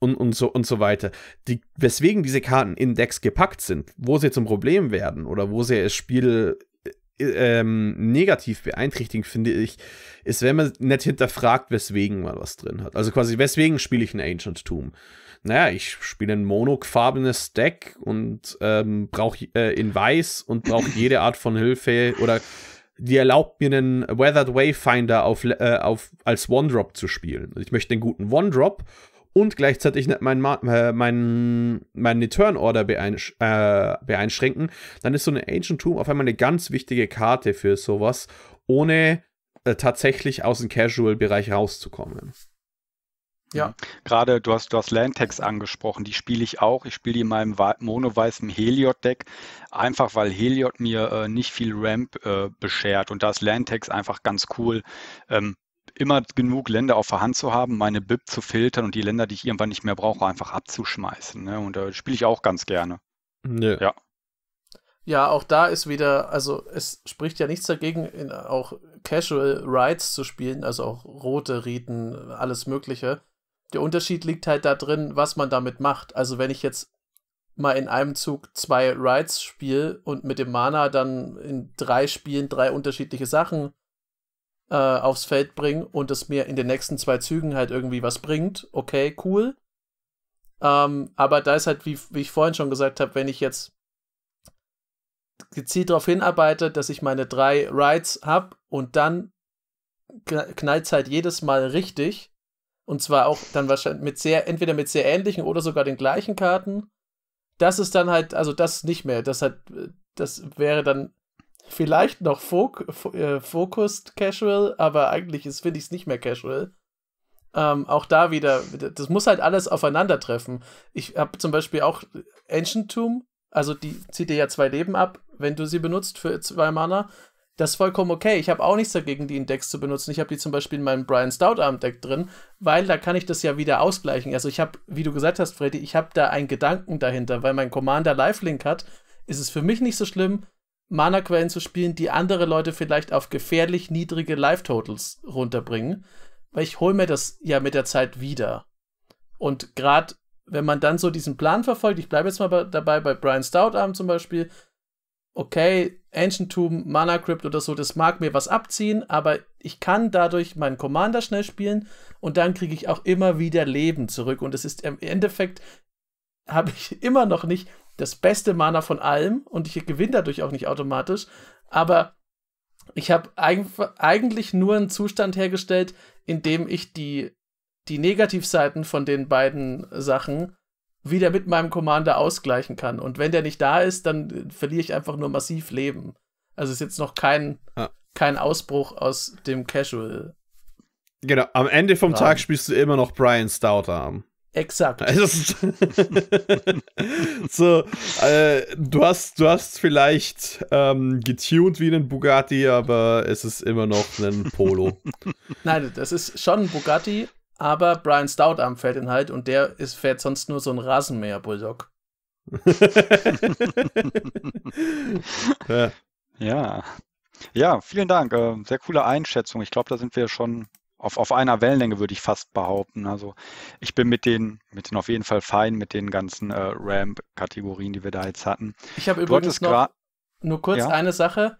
und, und, so, und so weiter. Die, weswegen diese Karten in Decks gepackt sind, wo sie zum Problem werden oder wo sie das Spiel ähm, negativ beeinträchtigend finde ich, ist, wenn man nicht hinterfragt, weswegen man was drin hat. Also quasi, weswegen spiele ich ein Ancient Tomb? Naja, ich spiele ein monofarbenes Deck und ähm, brauche äh, in weiß und brauche jede Art von Hilfe oder die erlaubt mir einen Weathered Wayfinder auf, äh, auf, als One-Drop zu spielen. Also ich möchte einen guten One-Drop und gleichzeitig nicht ne, meinen äh, mein, mein Return-Order beeinsch äh, beeinschränken, dann ist so eine Ancient Tomb auf einmal eine ganz wichtige Karte für sowas, ohne äh, tatsächlich aus dem Casual-Bereich rauszukommen. Ja, mhm. gerade du hast, du hast Landtex angesprochen, die spiele ich auch. Ich spiele die in meinem mono-weißen Heliot-Deck, einfach weil Heliot mir äh, nicht viel Ramp äh, beschert und da ist Landtex einfach ganz cool. Ähm, immer genug Länder auf der Hand zu haben, meine BIP zu filtern und die Länder, die ich irgendwann nicht mehr brauche, einfach abzuschmeißen. Ne? Und da spiele ich auch ganz gerne. Nee. Ja. Ja, auch da ist wieder, also es spricht ja nichts dagegen, in, auch Casual Rides zu spielen, also auch rote Riten, alles Mögliche. Der Unterschied liegt halt da drin, was man damit macht. Also wenn ich jetzt mal in einem Zug zwei Rides spiele und mit dem Mana dann in drei Spielen drei unterschiedliche Sachen äh, aufs Feld bringe und es mir in den nächsten zwei Zügen halt irgendwie was bringt, okay, cool. Ähm, aber da ist halt, wie, wie ich vorhin schon gesagt habe, wenn ich jetzt gezielt darauf hinarbeite, dass ich meine drei Rides habe und dann knallt es halt jedes Mal richtig. Und zwar auch dann wahrscheinlich mit sehr, entweder mit sehr ähnlichen oder sogar den gleichen Karten. Das ist dann halt, also das nicht mehr. Das hat, äh, das wäre dann vielleicht noch Fok äh, Focused Casual, aber eigentlich finde ich es nicht mehr Casual. Ähm, auch da wieder, das muss halt alles aufeinandertreffen. Ich habe zum Beispiel auch Ancient Tomb, also die zieht dir ja zwei Leben ab, wenn du sie benutzt für zwei Mana. Das ist vollkommen okay. Ich habe auch nichts dagegen, die in Decks zu benutzen. Ich habe die zum Beispiel in meinem Brian Stoutarm-Deck drin, weil da kann ich das ja wieder ausgleichen. Also ich habe, wie du gesagt hast, Freddy, ich habe da einen Gedanken dahinter, weil mein Commander Lifelink hat, ist es für mich nicht so schlimm, Mana-Quellen zu spielen, die andere Leute vielleicht auf gefährlich niedrige Life-Totals runterbringen. Weil ich hole mir das ja mit der Zeit wieder. Und gerade wenn man dann so diesen Plan verfolgt, ich bleibe jetzt mal bei, dabei bei Brian Stoutarm zum Beispiel, okay, Ancient Tomb, Mana Crypt oder so, das mag mir was abziehen, aber ich kann dadurch meinen Commander schnell spielen und dann kriege ich auch immer wieder Leben zurück. Und es ist im Endeffekt, habe ich immer noch nicht das beste Mana von allem und ich gewinne dadurch auch nicht automatisch, aber ich habe eigentlich nur einen Zustand hergestellt, in dem ich die, die Negativseiten von den beiden Sachen wieder mit meinem Commander ausgleichen kann. Und wenn der nicht da ist, dann äh, verliere ich einfach nur massiv Leben. Also ist jetzt noch kein, ah. kein Ausbruch aus dem Casual. Genau, am Ende vom Tag spielst du immer noch Brian Stouter. Exakt. Also, so, äh, du hast, du hast vielleicht ähm, getuned wie einen Bugatti, aber es ist immer noch ein Polo. Nein, das ist schon ein Bugatti, aber Brian Stoutarm fährt ihn halt und der ist, fährt sonst nur so ein Rasenmäher-Bulldog. ja. ja. Ja, vielen Dank. Ähm, sehr coole Einschätzung. Ich glaube, da sind wir schon auf, auf einer Wellenlänge, würde ich fast behaupten. Also ich bin mit den, mit den auf jeden Fall fein, mit den ganzen äh, Ramp-Kategorien, die wir da jetzt hatten. Ich habe übrigens noch nur kurz ja? eine Sache.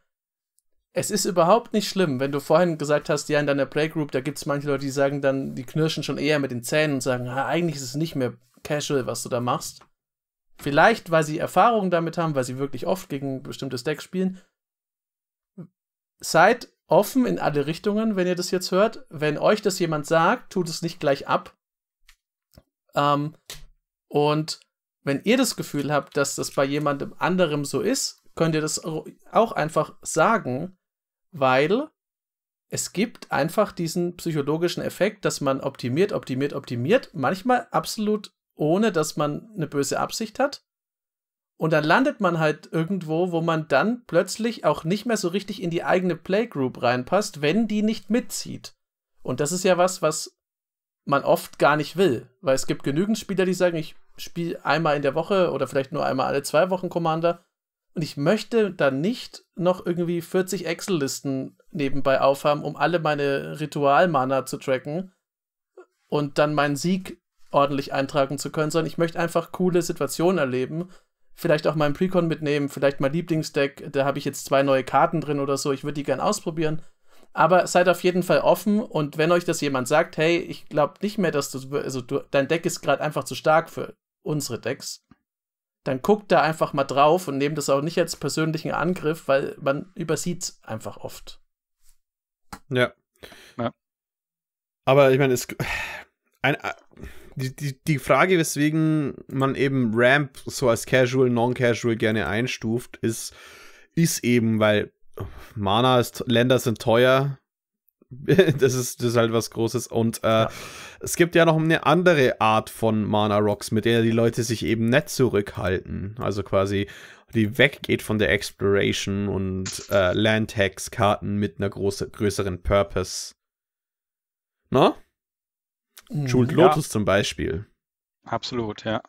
Es ist überhaupt nicht schlimm, wenn du vorhin gesagt hast, ja, in deiner Playgroup, da gibt es manche Leute, die sagen dann, die knirschen schon eher mit den Zähnen und sagen, ah, eigentlich ist es nicht mehr casual, was du da machst. Vielleicht, weil sie Erfahrungen damit haben, weil sie wirklich oft gegen bestimmtes Deck spielen. Seid offen in alle Richtungen, wenn ihr das jetzt hört. Wenn euch das jemand sagt, tut es nicht gleich ab. Ähm, und wenn ihr das Gefühl habt, dass das bei jemandem anderem so ist, könnt ihr das auch einfach sagen, weil es gibt einfach diesen psychologischen Effekt, dass man optimiert, optimiert, optimiert, manchmal absolut ohne, dass man eine böse Absicht hat. Und dann landet man halt irgendwo, wo man dann plötzlich auch nicht mehr so richtig in die eigene Playgroup reinpasst, wenn die nicht mitzieht. Und das ist ja was, was man oft gar nicht will, weil es gibt genügend Spieler, die sagen, ich spiele einmal in der Woche oder vielleicht nur einmal alle zwei Wochen Commander und ich möchte dann nicht noch irgendwie 40 Excel-Listen nebenbei aufhaben, um alle meine Ritual-Mana zu tracken und dann meinen Sieg ordentlich eintragen zu können, sondern ich möchte einfach coole Situationen erleben vielleicht auch mal ein Precon mitnehmen, vielleicht mein Lieblingsdeck, da habe ich jetzt zwei neue Karten drin oder so, ich würde die gerne ausprobieren. Aber seid auf jeden Fall offen und wenn euch das jemand sagt, hey, ich glaube nicht mehr, dass du, also du, dein Deck ist gerade einfach zu stark für unsere Decks, dann guckt da einfach mal drauf und nehmt das auch nicht als persönlichen Angriff, weil man übersieht es einfach oft. Ja. ja. Aber ich meine, es ein, die, die, die Frage, weswegen man eben Ramp so als Casual, Non-Casual gerne einstuft, ist, ist eben, weil Mana ist, Länder sind teuer. das, ist, das ist halt was Großes. Und äh, ja. es gibt ja noch eine andere Art von Mana Rocks, mit der die Leute sich eben nicht zurückhalten. Also quasi, die weggeht von der Exploration und äh, Landhacks-Karten mit einer große, größeren Purpose. Na? Mhm. Schuld Lotus ja. zum Beispiel. Absolut, ja.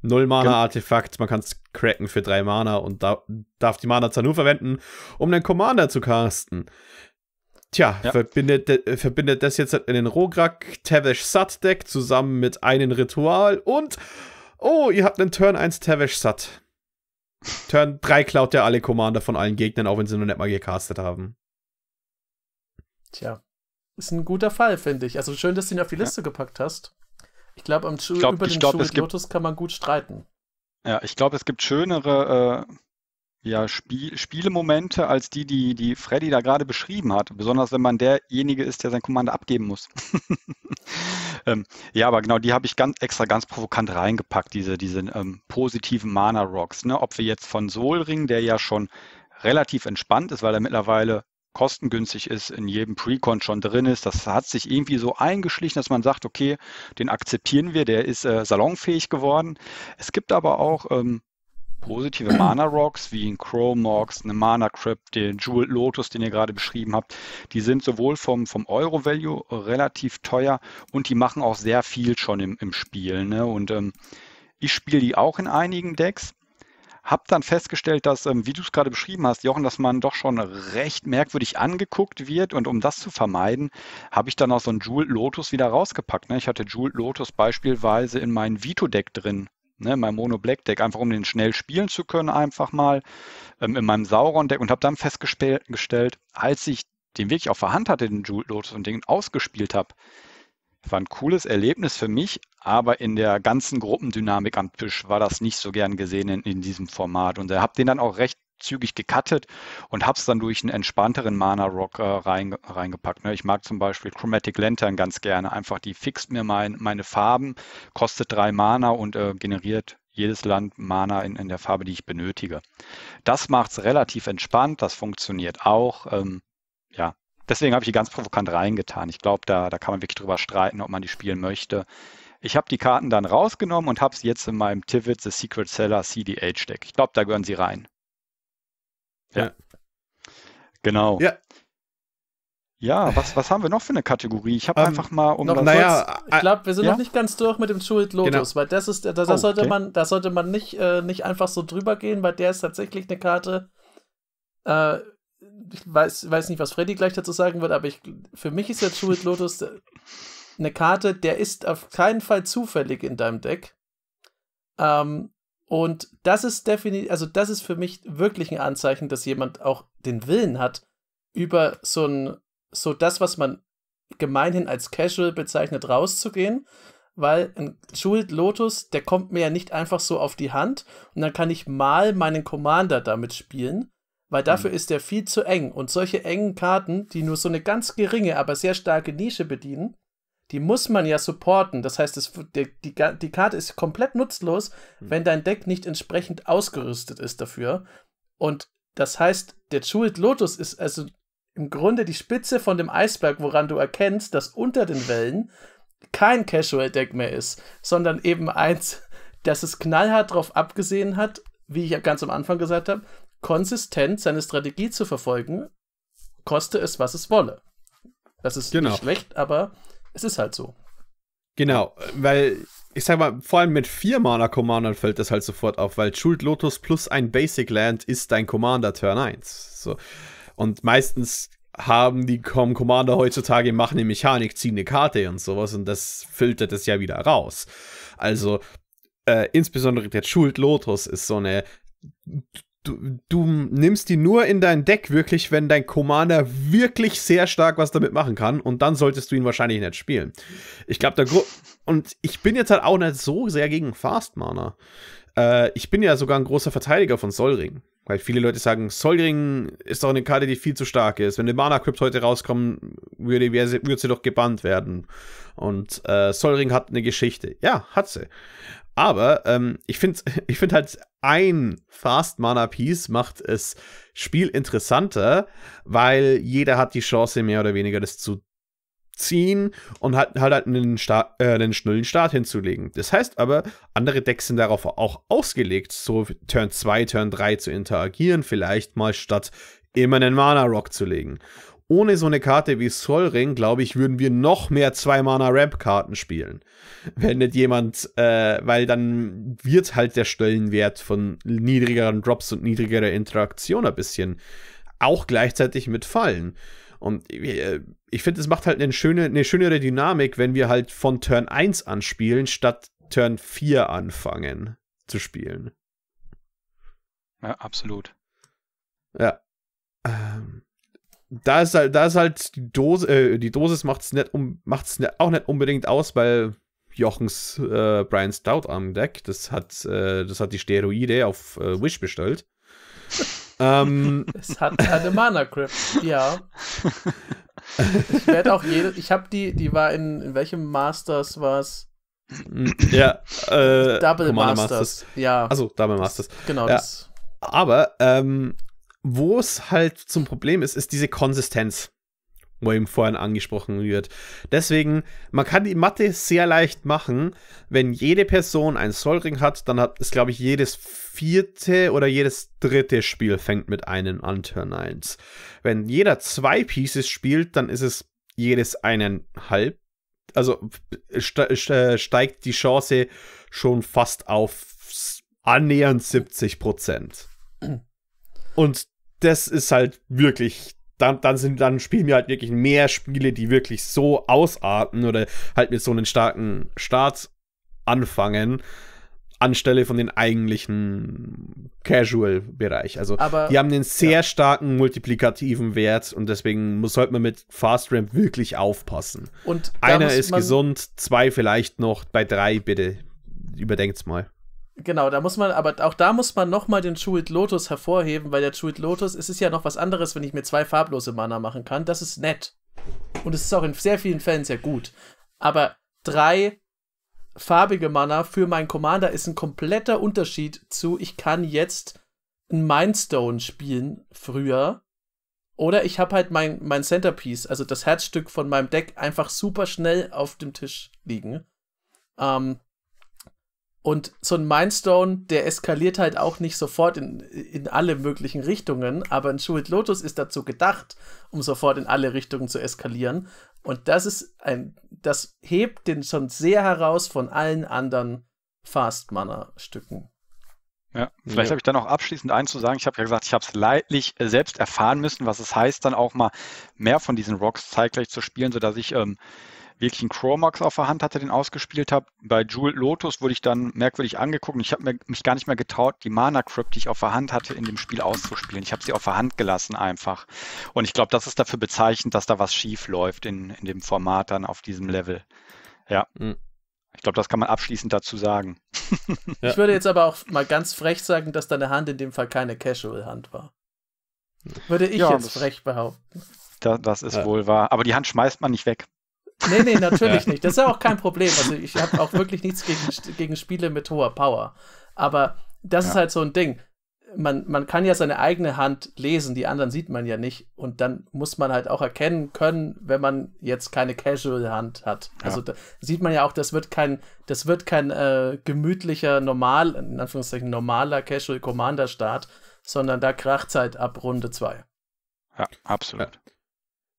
Null Mana-Artefakt, man kann es cracken für drei Mana und da darf die Mana-Zahl nur verwenden, um den Commander zu casten. Tja, ja. verbindet, de, verbindet das jetzt in den Rograk Tavish Sat Deck zusammen mit einem Ritual und oh, ihr habt einen Turn 1 Tavish Sat. Turn 3 klaut ja alle Commander von allen Gegnern, auch wenn sie noch nicht mal gecastet haben. Tja ist ein guter Fall, finde ich. Also schön, dass du ihn auf die Liste ja. gepackt hast. Ich glaube, glaub, über den glaub, Schuh Lotus kann man gut streiten. Ja, ich glaube, es gibt schönere äh, ja, Spiel Spielemomente als die, die, die Freddy da gerade beschrieben hat. Besonders wenn man derjenige ist, der sein Kommando abgeben muss. ähm, ja, aber genau, die habe ich ganz extra ganz provokant reingepackt, diese, diese ähm, positiven Mana-Rocks. Ne? Ob wir jetzt von Solring, der ja schon relativ entspannt ist, weil er mittlerweile kostengünstig ist, in jedem Precon schon drin ist. Das hat sich irgendwie so eingeschlichen, dass man sagt, okay, den akzeptieren wir, der ist äh, salonfähig geworden. Es gibt aber auch ähm, positive Mana Rocks wie ein Chrome Rocks, eine Mana Crypt, den Jewel Lotus, den ihr gerade beschrieben habt, die sind sowohl vom, vom Euro Value relativ teuer und die machen auch sehr viel schon im, im Spiel. Ne? Und ähm, ich spiele die auch in einigen Decks habe dann festgestellt, dass, ähm, wie du es gerade beschrieben hast, Jochen, dass man doch schon recht merkwürdig angeguckt wird. Und um das zu vermeiden, habe ich dann auch so einen Joule Lotus wieder rausgepackt. Ne? Ich hatte Joule Lotus beispielsweise in mein Vito-Deck drin. Ne, mein Mono Black Deck, einfach um den schnell spielen zu können, einfach mal ähm, in meinem Sauron Deck und habe dann festgestellt, als ich den wirklich auf der Hand hatte, den Jewel Lotus und den ausgespielt habe, war ein cooles Erlebnis für mich, aber in der ganzen Gruppendynamik am Tisch war das nicht so gern gesehen in, in diesem Format. Und er hat den dann auch recht zügig gecuttet und habe es dann durch einen entspannteren Mana-Rock äh, rein, reingepackt. Ne? Ich mag zum Beispiel Chromatic Lantern ganz gerne. Einfach, die fixt mir mein, meine Farben, kostet drei Mana und äh, generiert jedes Land Mana in, in, der Farbe, die ich benötige. Das macht es relativ entspannt, das funktioniert auch. Ähm, ja, deswegen habe ich die ganz provokant reingetan. Ich glaube, da, da kann man wirklich drüber streiten, ob man die spielen möchte. Ich habe die Karten dann rausgenommen und habe sie jetzt in meinem Tivit The Secret Seller CDH Deck. Ich glaube, da gehören sie rein. Ja. ja. Genau. Ja. Ja, was, was haben wir noch für eine Kategorie? Ich habe ähm, einfach mal um noch, naja, äh, Ich glaube, wir sind ja? noch nicht ganz durch mit dem Jeweled Lotus, genau. weil das ist, äh, das, oh, sollte okay. da sollte man nicht, äh, nicht einfach so drüber gehen, weil der ist tatsächlich eine Karte. Äh, ich weiß, weiß nicht, was Freddy gleich dazu sagen wird, aber ich, für mich ist der Jeweled Lotus äh, eine Karte, der ist auf keinen Fall zufällig in deinem Deck. Ähm, und das ist definitiv, also das ist für mich wirklich ein Anzeichen, dass jemand auch den Willen hat, über so ein, so das, was man gemeinhin als Casual bezeichnet, rauszugehen. Weil ein Schuld Lotus, der kommt mir ja nicht einfach so auf die Hand und dann kann ich mal meinen Commander damit spielen, weil dafür mhm. ist der viel zu eng. Und solche engen Karten, die nur so eine ganz geringe, aber sehr starke Nische bedienen, die muss man ja supporten. Das heißt, das, die, die, die, Karte ist komplett nutzlos, mhm. wenn dein Deck nicht entsprechend ausgerüstet ist dafür. Und das heißt, der Jeweled Lotus ist also im Grunde die Spitze von dem Eisberg, woran du erkennst, dass unter den Wellen kein Casual-Deck mehr ist, sondern eben eins, das es knallhart darauf abgesehen hat, wie ich ja ganz am Anfang gesagt habe, konsistent seine Strategie zu verfolgen, koste es, was es wolle. Das ist genau. nicht schlecht, aber es ist halt so. Genau, weil ich sag mal, vor allem mit vier Mana Commandern fällt das halt sofort auf, weil Schuld Lotus plus ein Basic Land ist dein Commander Turn 1. So. Und meistens haben die Commander heutzutage, machen eine Mechanik, ziehen eine Karte und sowas und das filtert es ja wieder raus. Also, äh, insbesondere der Schuld Lotus ist so eine du, du nimmst die nur in dein Deck wirklich, wenn dein Commander wirklich sehr stark was damit machen kann und dann solltest du ihn wahrscheinlich nicht spielen. Ich glaube, der Grund. und ich bin jetzt halt auch nicht so sehr gegen Fast Mana. Äh, ich bin ja sogar ein großer Verteidiger von Solring. Weil viele Leute sagen, Solring ist doch eine Karte, die viel zu stark ist. Wenn eine Mana Crypt heute rauskommen würde, würde sie doch gebannt werden. Und äh, Solring hat eine Geschichte. Ja, hat sie. Aber ähm, ich finde ich find halt, ein Fast-Mana-Piece macht es Spiel interessanter, weil jeder hat die Chance, mehr oder weniger das zu ziehen und halt, halt, einen, Start, äh, einen schnellen Start hinzulegen. Das heißt aber, andere Decks sind darauf auch ausgelegt, so Turn 2, Turn 3 zu interagieren, vielleicht mal statt immer einen Mana Rock zu legen ohne so eine Karte wie Solring, glaube ich, würden wir noch mehr 2-Mana-Ramp-Karten spielen. Wenn nicht jemand, äh, weil dann wird halt der Stellenwert von niedrigeren Drops und niedrigerer Interaktion ein bisschen auch gleichzeitig mit fallen. Und äh, ich finde, es macht halt eine, schöne, eine schönere Dynamik, wenn wir halt von Turn 1 anspielen, statt Turn 4 anfangen zu spielen. Ja, absolut. Ja. Ähm da ist halt, da ist halt die Dose, äh, die Dosis macht's nicht um, macht's nicht, auch nicht unbedingt aus, weil Jochens äh, Brian Stout am Deck, das hat, äh, das hat die Steroide auf äh, Wish bestellt. ähm, es hat eine Mana Crypt, ja. ich werde auch jede, ich habe die, die war in, in welchem Masters war es? Mm, ja, äh, Double Masters. Masters. Ja. Also Double Masters. Genau ja. das. Aber ähm, wo es halt zum Problem ist, ist diese Konsistenz, wo eben vorhin angesprochen wird. Deswegen, man kann die Mathe sehr leicht machen. Wenn jede Person ein Sollring hat, dann hat es, glaube ich, jedes vierte oder jedes dritte Spiel fängt mit einem an Turn 1. Wenn jeder zwei Pieces spielt, dann ist es jedes eineinhalb. Also steigt die Chance schon fast auf annähernd 70 Prozent. Und das ist halt wirklich dann, dann, sind, dann spielen wir halt wirklich mehr Spiele, die wirklich so ausarten oder halt mit so einem starken Start anfangen, anstelle von den eigentlichen Casual-Bereich. Also Aber, die haben einen sehr ja. starken multiplikativen Wert und deswegen muss, sollte man mit Fast Ramp wirklich aufpassen. Und Einer ist gesund, zwei vielleicht noch, bei drei bitte überdenkt's mal. Genau, da muss man, aber auch da muss man nochmal den Jeweled Lotus hervorheben, weil der Jeweled Lotus, es ist ja noch was anderes, wenn ich mir zwei farblose Mana machen kann. Das ist nett. Und es ist auch in sehr vielen Fällen sehr gut. Aber drei farbige Mana für meinen Commander ist ein kompletter Unterschied zu, ich kann jetzt ein Mindstone spielen früher. Oder ich habe halt mein, mein Centerpiece, also das Herzstück von meinem Deck, einfach super schnell auf dem Tisch liegen. Ähm, und so ein Mindstone, der eskaliert halt auch nicht sofort in, in alle möglichen Richtungen, aber ein Schuhet Lotus ist dazu gedacht, um sofort in alle Richtungen zu eskalieren. Und das ist ein, das hebt den schon sehr heraus von allen anderen Fast-Mana-Stücken. Ja, vielleicht ja. habe ich dann auch abschließend eins zu sagen. Ich habe ja gesagt, ich habe es leidlich äh, selbst erfahren müssen, was es heißt, dann auch mal mehr von diesen Rocks zeitgleich zu spielen, sodass ich ähm, wirklich einen Chromax auf der Hand hatte, den ausgespielt habe. Bei Jewel Lotus wurde ich dann merkwürdig angeguckt und ich habe mich gar nicht mehr getraut, die Mana Crypt, die ich auf der Hand hatte, in dem Spiel auszuspielen. Ich habe sie auf der Hand gelassen einfach. Und ich glaube, das ist dafür bezeichnend, dass da was schief läuft in, in dem Format dann auf diesem Level. Ja. Mhm. Ich glaube, das kann man abschließend dazu sagen. ja. Ich würde jetzt aber auch mal ganz frech sagen, dass deine Hand in dem Fall keine Casual-Hand war. Würde ich ja, jetzt frech behaupten. Da, das ist ja. wohl wahr. Aber die Hand schmeißt man nicht weg. Nee, nee, natürlich ja. nicht. Das ist ja auch kein Problem. Also ich habe auch wirklich nichts gegen, gegen Spiele mit hoher Power. Aber das ja. ist halt so ein Ding. Man, man kann ja seine eigene Hand lesen, die anderen sieht man ja nicht. Und dann muss man halt auch erkennen können, wenn man jetzt keine Casual-Hand hat. Ja. Also da sieht man ja auch, das wird kein, das wird kein äh, gemütlicher, normal, in Anführungszeichen normaler Casual-Commander-Start, sondern da kracht halt ab Runde 2. Ja, absolut.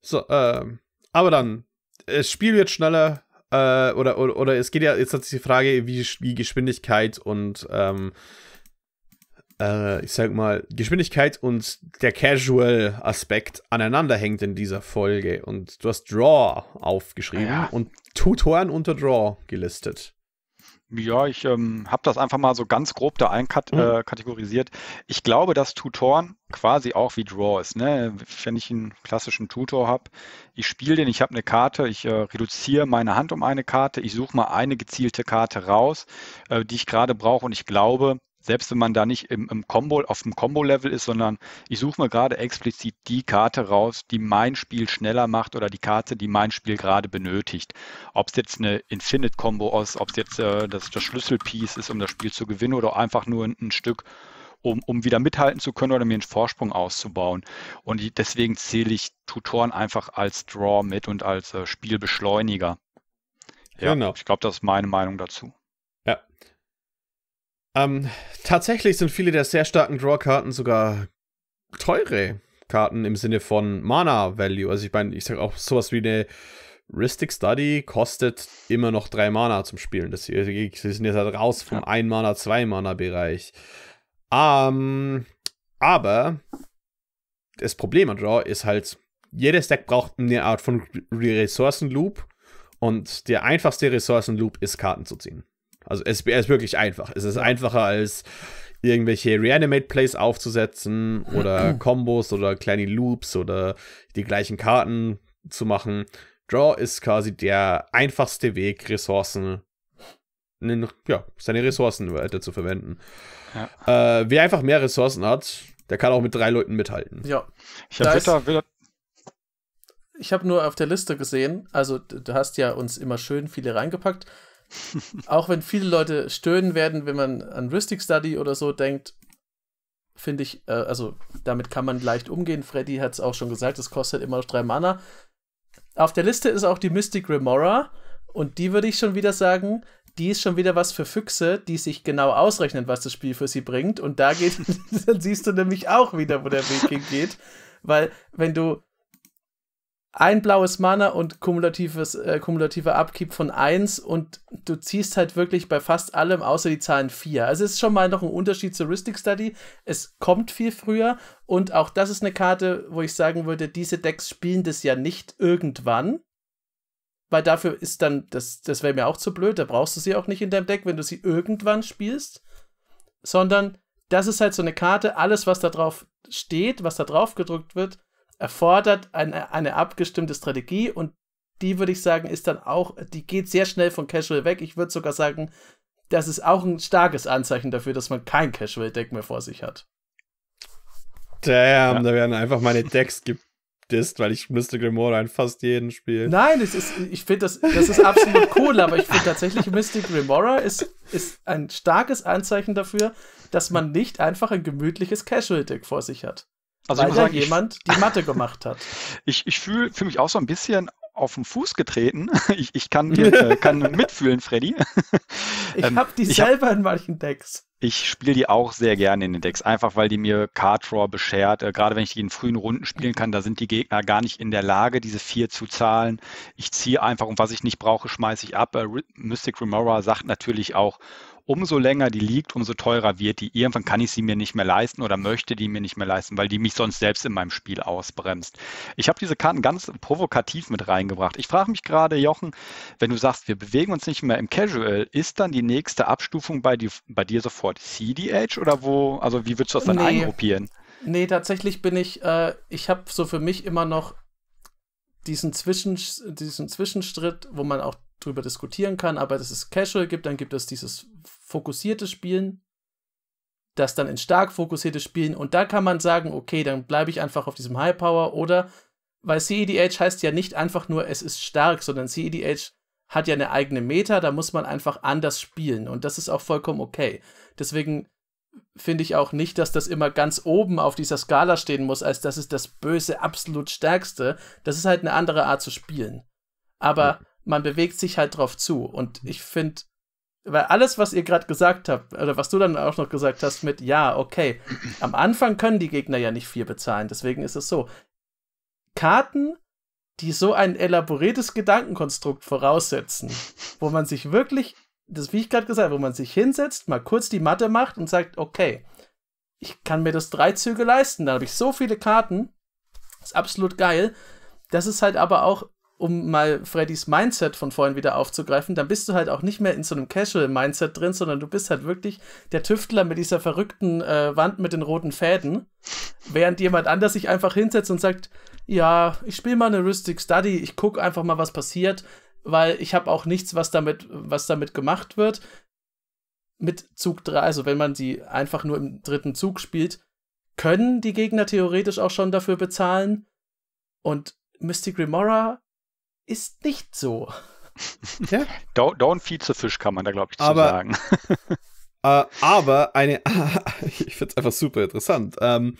So, ähm, aber dann das Spiel wird schneller, äh, oder, oder, oder es geht ja, jetzt hat sich die Frage, wie, wie Geschwindigkeit und ähm, äh, ich sag mal, Geschwindigkeit und der Casual-Aspekt aneinander hängt in dieser Folge. Und du hast Draw aufgeschrieben ja. und Tutoren unter Draw gelistet. Ja, ich ähm, habe das einfach mal so ganz grob da einkategorisiert. Mhm. Äh, ich glaube, dass Tutoren quasi auch wie Draws, Ne? Wenn ich einen klassischen Tutor habe, ich spiele den, ich habe eine Karte, ich äh, reduziere meine Hand um eine Karte, ich suche mal eine gezielte Karte raus, äh, die ich gerade brauche und ich glaube, selbst wenn man da nicht im, im Combo, auf dem Combo-Level ist, sondern ich suche mir gerade explizit die Karte raus, die mein Spiel schneller macht oder die Karte, die mein Spiel gerade benötigt. Ob es jetzt eine Infinite-Combo ist, ob es jetzt äh, das, das Schlüsselpiece ist, um das Spiel zu gewinnen oder einfach nur ein, ein Stück, um, um wieder mithalten zu können oder mir einen Vorsprung auszubauen. Und deswegen zähle ich Tutoren einfach als Draw mit und als äh, Spielbeschleuniger. Ja, genau. ich glaube, das ist meine Meinung dazu. Ähm, tatsächlich sind viele der sehr starken Draw-Karten sogar teure Karten im Sinne von Mana-Value. Also ich meine, ich sage auch sowas wie eine Ristic Study kostet immer noch drei Mana zum Spielen. Das, hier, äh, sind jetzt halt raus vom ja. ein Mana, zwei Mana Bereich. Um, ähm, aber das Problem an Draw ist halt, jedes Deck braucht eine Art von Ressourcenloop und der einfachste Ressourcenloop ist Karten zu ziehen. Also es, es ist wirklich einfach. Es ist einfacher als irgendwelche Reanimate-Plays aufzusetzen oder Combos oder kleine Loops oder die gleichen Karten zu machen. Draw ist quasi der einfachste Weg, Ressourcen, ja, seine Ressourcen weiter zu verwenden. Ja. Äh, wer einfach mehr Ressourcen hat, der kann auch mit drei Leuten mithalten. Ja. Ich habe hab nur auf der Liste gesehen, also du hast ja uns immer schön viele reingepackt auch wenn viele Leute stöhnen werden, wenn man an Rhystic Study oder so denkt, finde ich, äh, also damit kann man leicht umgehen. Freddy hat es auch schon gesagt, es kostet immer noch drei Mana. Auf der Liste ist auch die Mystic Remora und die würde ich schon wieder sagen, die ist schon wieder was für Füchse, die sich genau ausrechnen, was das Spiel für sie bringt. Und da geht, dann siehst du nämlich auch wieder, wo der Weg hingeht. Weil, wenn du ein blaues Mana und kumulatives, äh, kumulativer Upkeep von 1 und du ziehst halt wirklich bei fast allem außer die Zahlen 4. Also es ist schon mal noch ein Unterschied zur Ristic Study. Es kommt viel früher und auch das ist eine Karte, wo ich sagen würde, diese Decks spielen das ja nicht irgendwann. Weil dafür ist dann, das, das wäre mir auch zu blöd, da brauchst du sie auch nicht in deinem Deck, wenn du sie irgendwann spielst. Sondern das ist halt so eine Karte, alles, was da drauf steht, was da drauf gedrückt wird, erfordert eine, eine abgestimmte Strategie und die würde ich sagen, ist dann auch, die geht sehr schnell von Casual weg. Ich würde sogar sagen, das ist auch ein starkes Anzeichen dafür, dass man kein Casual-Deck mehr vor sich hat. Damn, ja. da werden einfach meine Decks gedisst, weil ich Mr. Grimoire in fast jedem Spiel. Nein, es ist, ich finde das, das ist absolut cool, aber ich finde tatsächlich, Mr. Grimoire ist, ist ein starkes Anzeichen dafür, dass man nicht einfach ein gemütliches Casual-Deck vor sich hat. Also weil ich muss sagen, jemand ich, die Mathe gemacht hat. Ich, ich fühle fühl mich auch so ein bisschen auf den Fuß getreten. Ich, ich kann, äh, kann mitfühlen, Freddy. ich ähm, habe die ich selber hab, in manchen Decks. Ich spiele die auch sehr gerne in den Decks, einfach weil die mir Card Draw beschert. Äh, gerade wenn ich die in frühen Runden spielen kann, da sind die Gegner gar nicht in der Lage, diese vier zu zahlen. Ich ziehe einfach und was ich nicht brauche, schmeiße ich ab. Äh, Mystic Remora sagt natürlich auch, umso länger die liegt, umso teurer wird die. Irgendwann kann ich sie mir nicht mehr leisten oder möchte die mir nicht mehr leisten, weil die mich sonst selbst in meinem Spiel ausbremst. Ich habe diese Karten ganz provokativ mit reingebracht. Ich frage mich gerade, Jochen, wenn du sagst, wir bewegen uns nicht mehr im Casual, ist dann die nächste Abstufung bei, die, bei dir sofort CDH oder wo, also wie würdest du das dann nee. eingruppieren? Nee, tatsächlich bin ich, äh, ich habe so für mich immer noch diesen, Zwischen, diesen Zwischenstritt, wo man auch drüber diskutieren kann, aber dass es Casual gibt, dann gibt es dieses fokussierte Spielen, das dann in stark fokussierte Spielen und da kann man sagen, okay, dann bleibe ich einfach auf diesem High Power oder weil CEDH heißt ja nicht einfach nur, es ist stark, sondern CEDH hat ja eine eigene Meta, da muss man einfach anders spielen und das ist auch vollkommen okay. Deswegen finde ich auch nicht, dass das immer ganz oben auf dieser Skala stehen muss, als das ist das böse, absolut stärkste. Das ist halt eine andere Art zu spielen. Aber okay man bewegt sich halt drauf zu. Und mhm. ich finde, weil alles, was ihr gerade gesagt habt, oder was du dann auch noch gesagt hast mit, ja, okay, am Anfang können die Gegner ja nicht viel bezahlen, deswegen ist es so. Karten, die so ein elaboriertes Gedankenkonstrukt voraussetzen, wo man sich wirklich, das wie ich gerade gesagt, habe, wo man sich hinsetzt, mal kurz die Matte macht und sagt, okay, ich kann mir das drei Züge leisten, da habe ich so viele Karten, ist absolut geil. Das ist halt aber auch um mal Freddys Mindset von vorhin wieder aufzugreifen, dann bist du halt auch nicht mehr in so einem Casual-Mindset drin, sondern du bist halt wirklich der Tüftler mit dieser verrückten äh, Wand mit den roten Fäden, während jemand anders sich einfach hinsetzt und sagt, ja, ich spiele mal eine Rustic Study, ich gucke einfach mal, was passiert, weil ich habe auch nichts, was damit, was damit gemacht wird. Mit Zug 3, also wenn man sie einfach nur im dritten Zug spielt, können die Gegner theoretisch auch schon dafür bezahlen. Und Mystic Remora ist nicht so. ja? Don't, don't feed the fish, kann man da, glaube ich, zu sagen. äh, aber eine, ich finde es einfach super interessant. Ähm,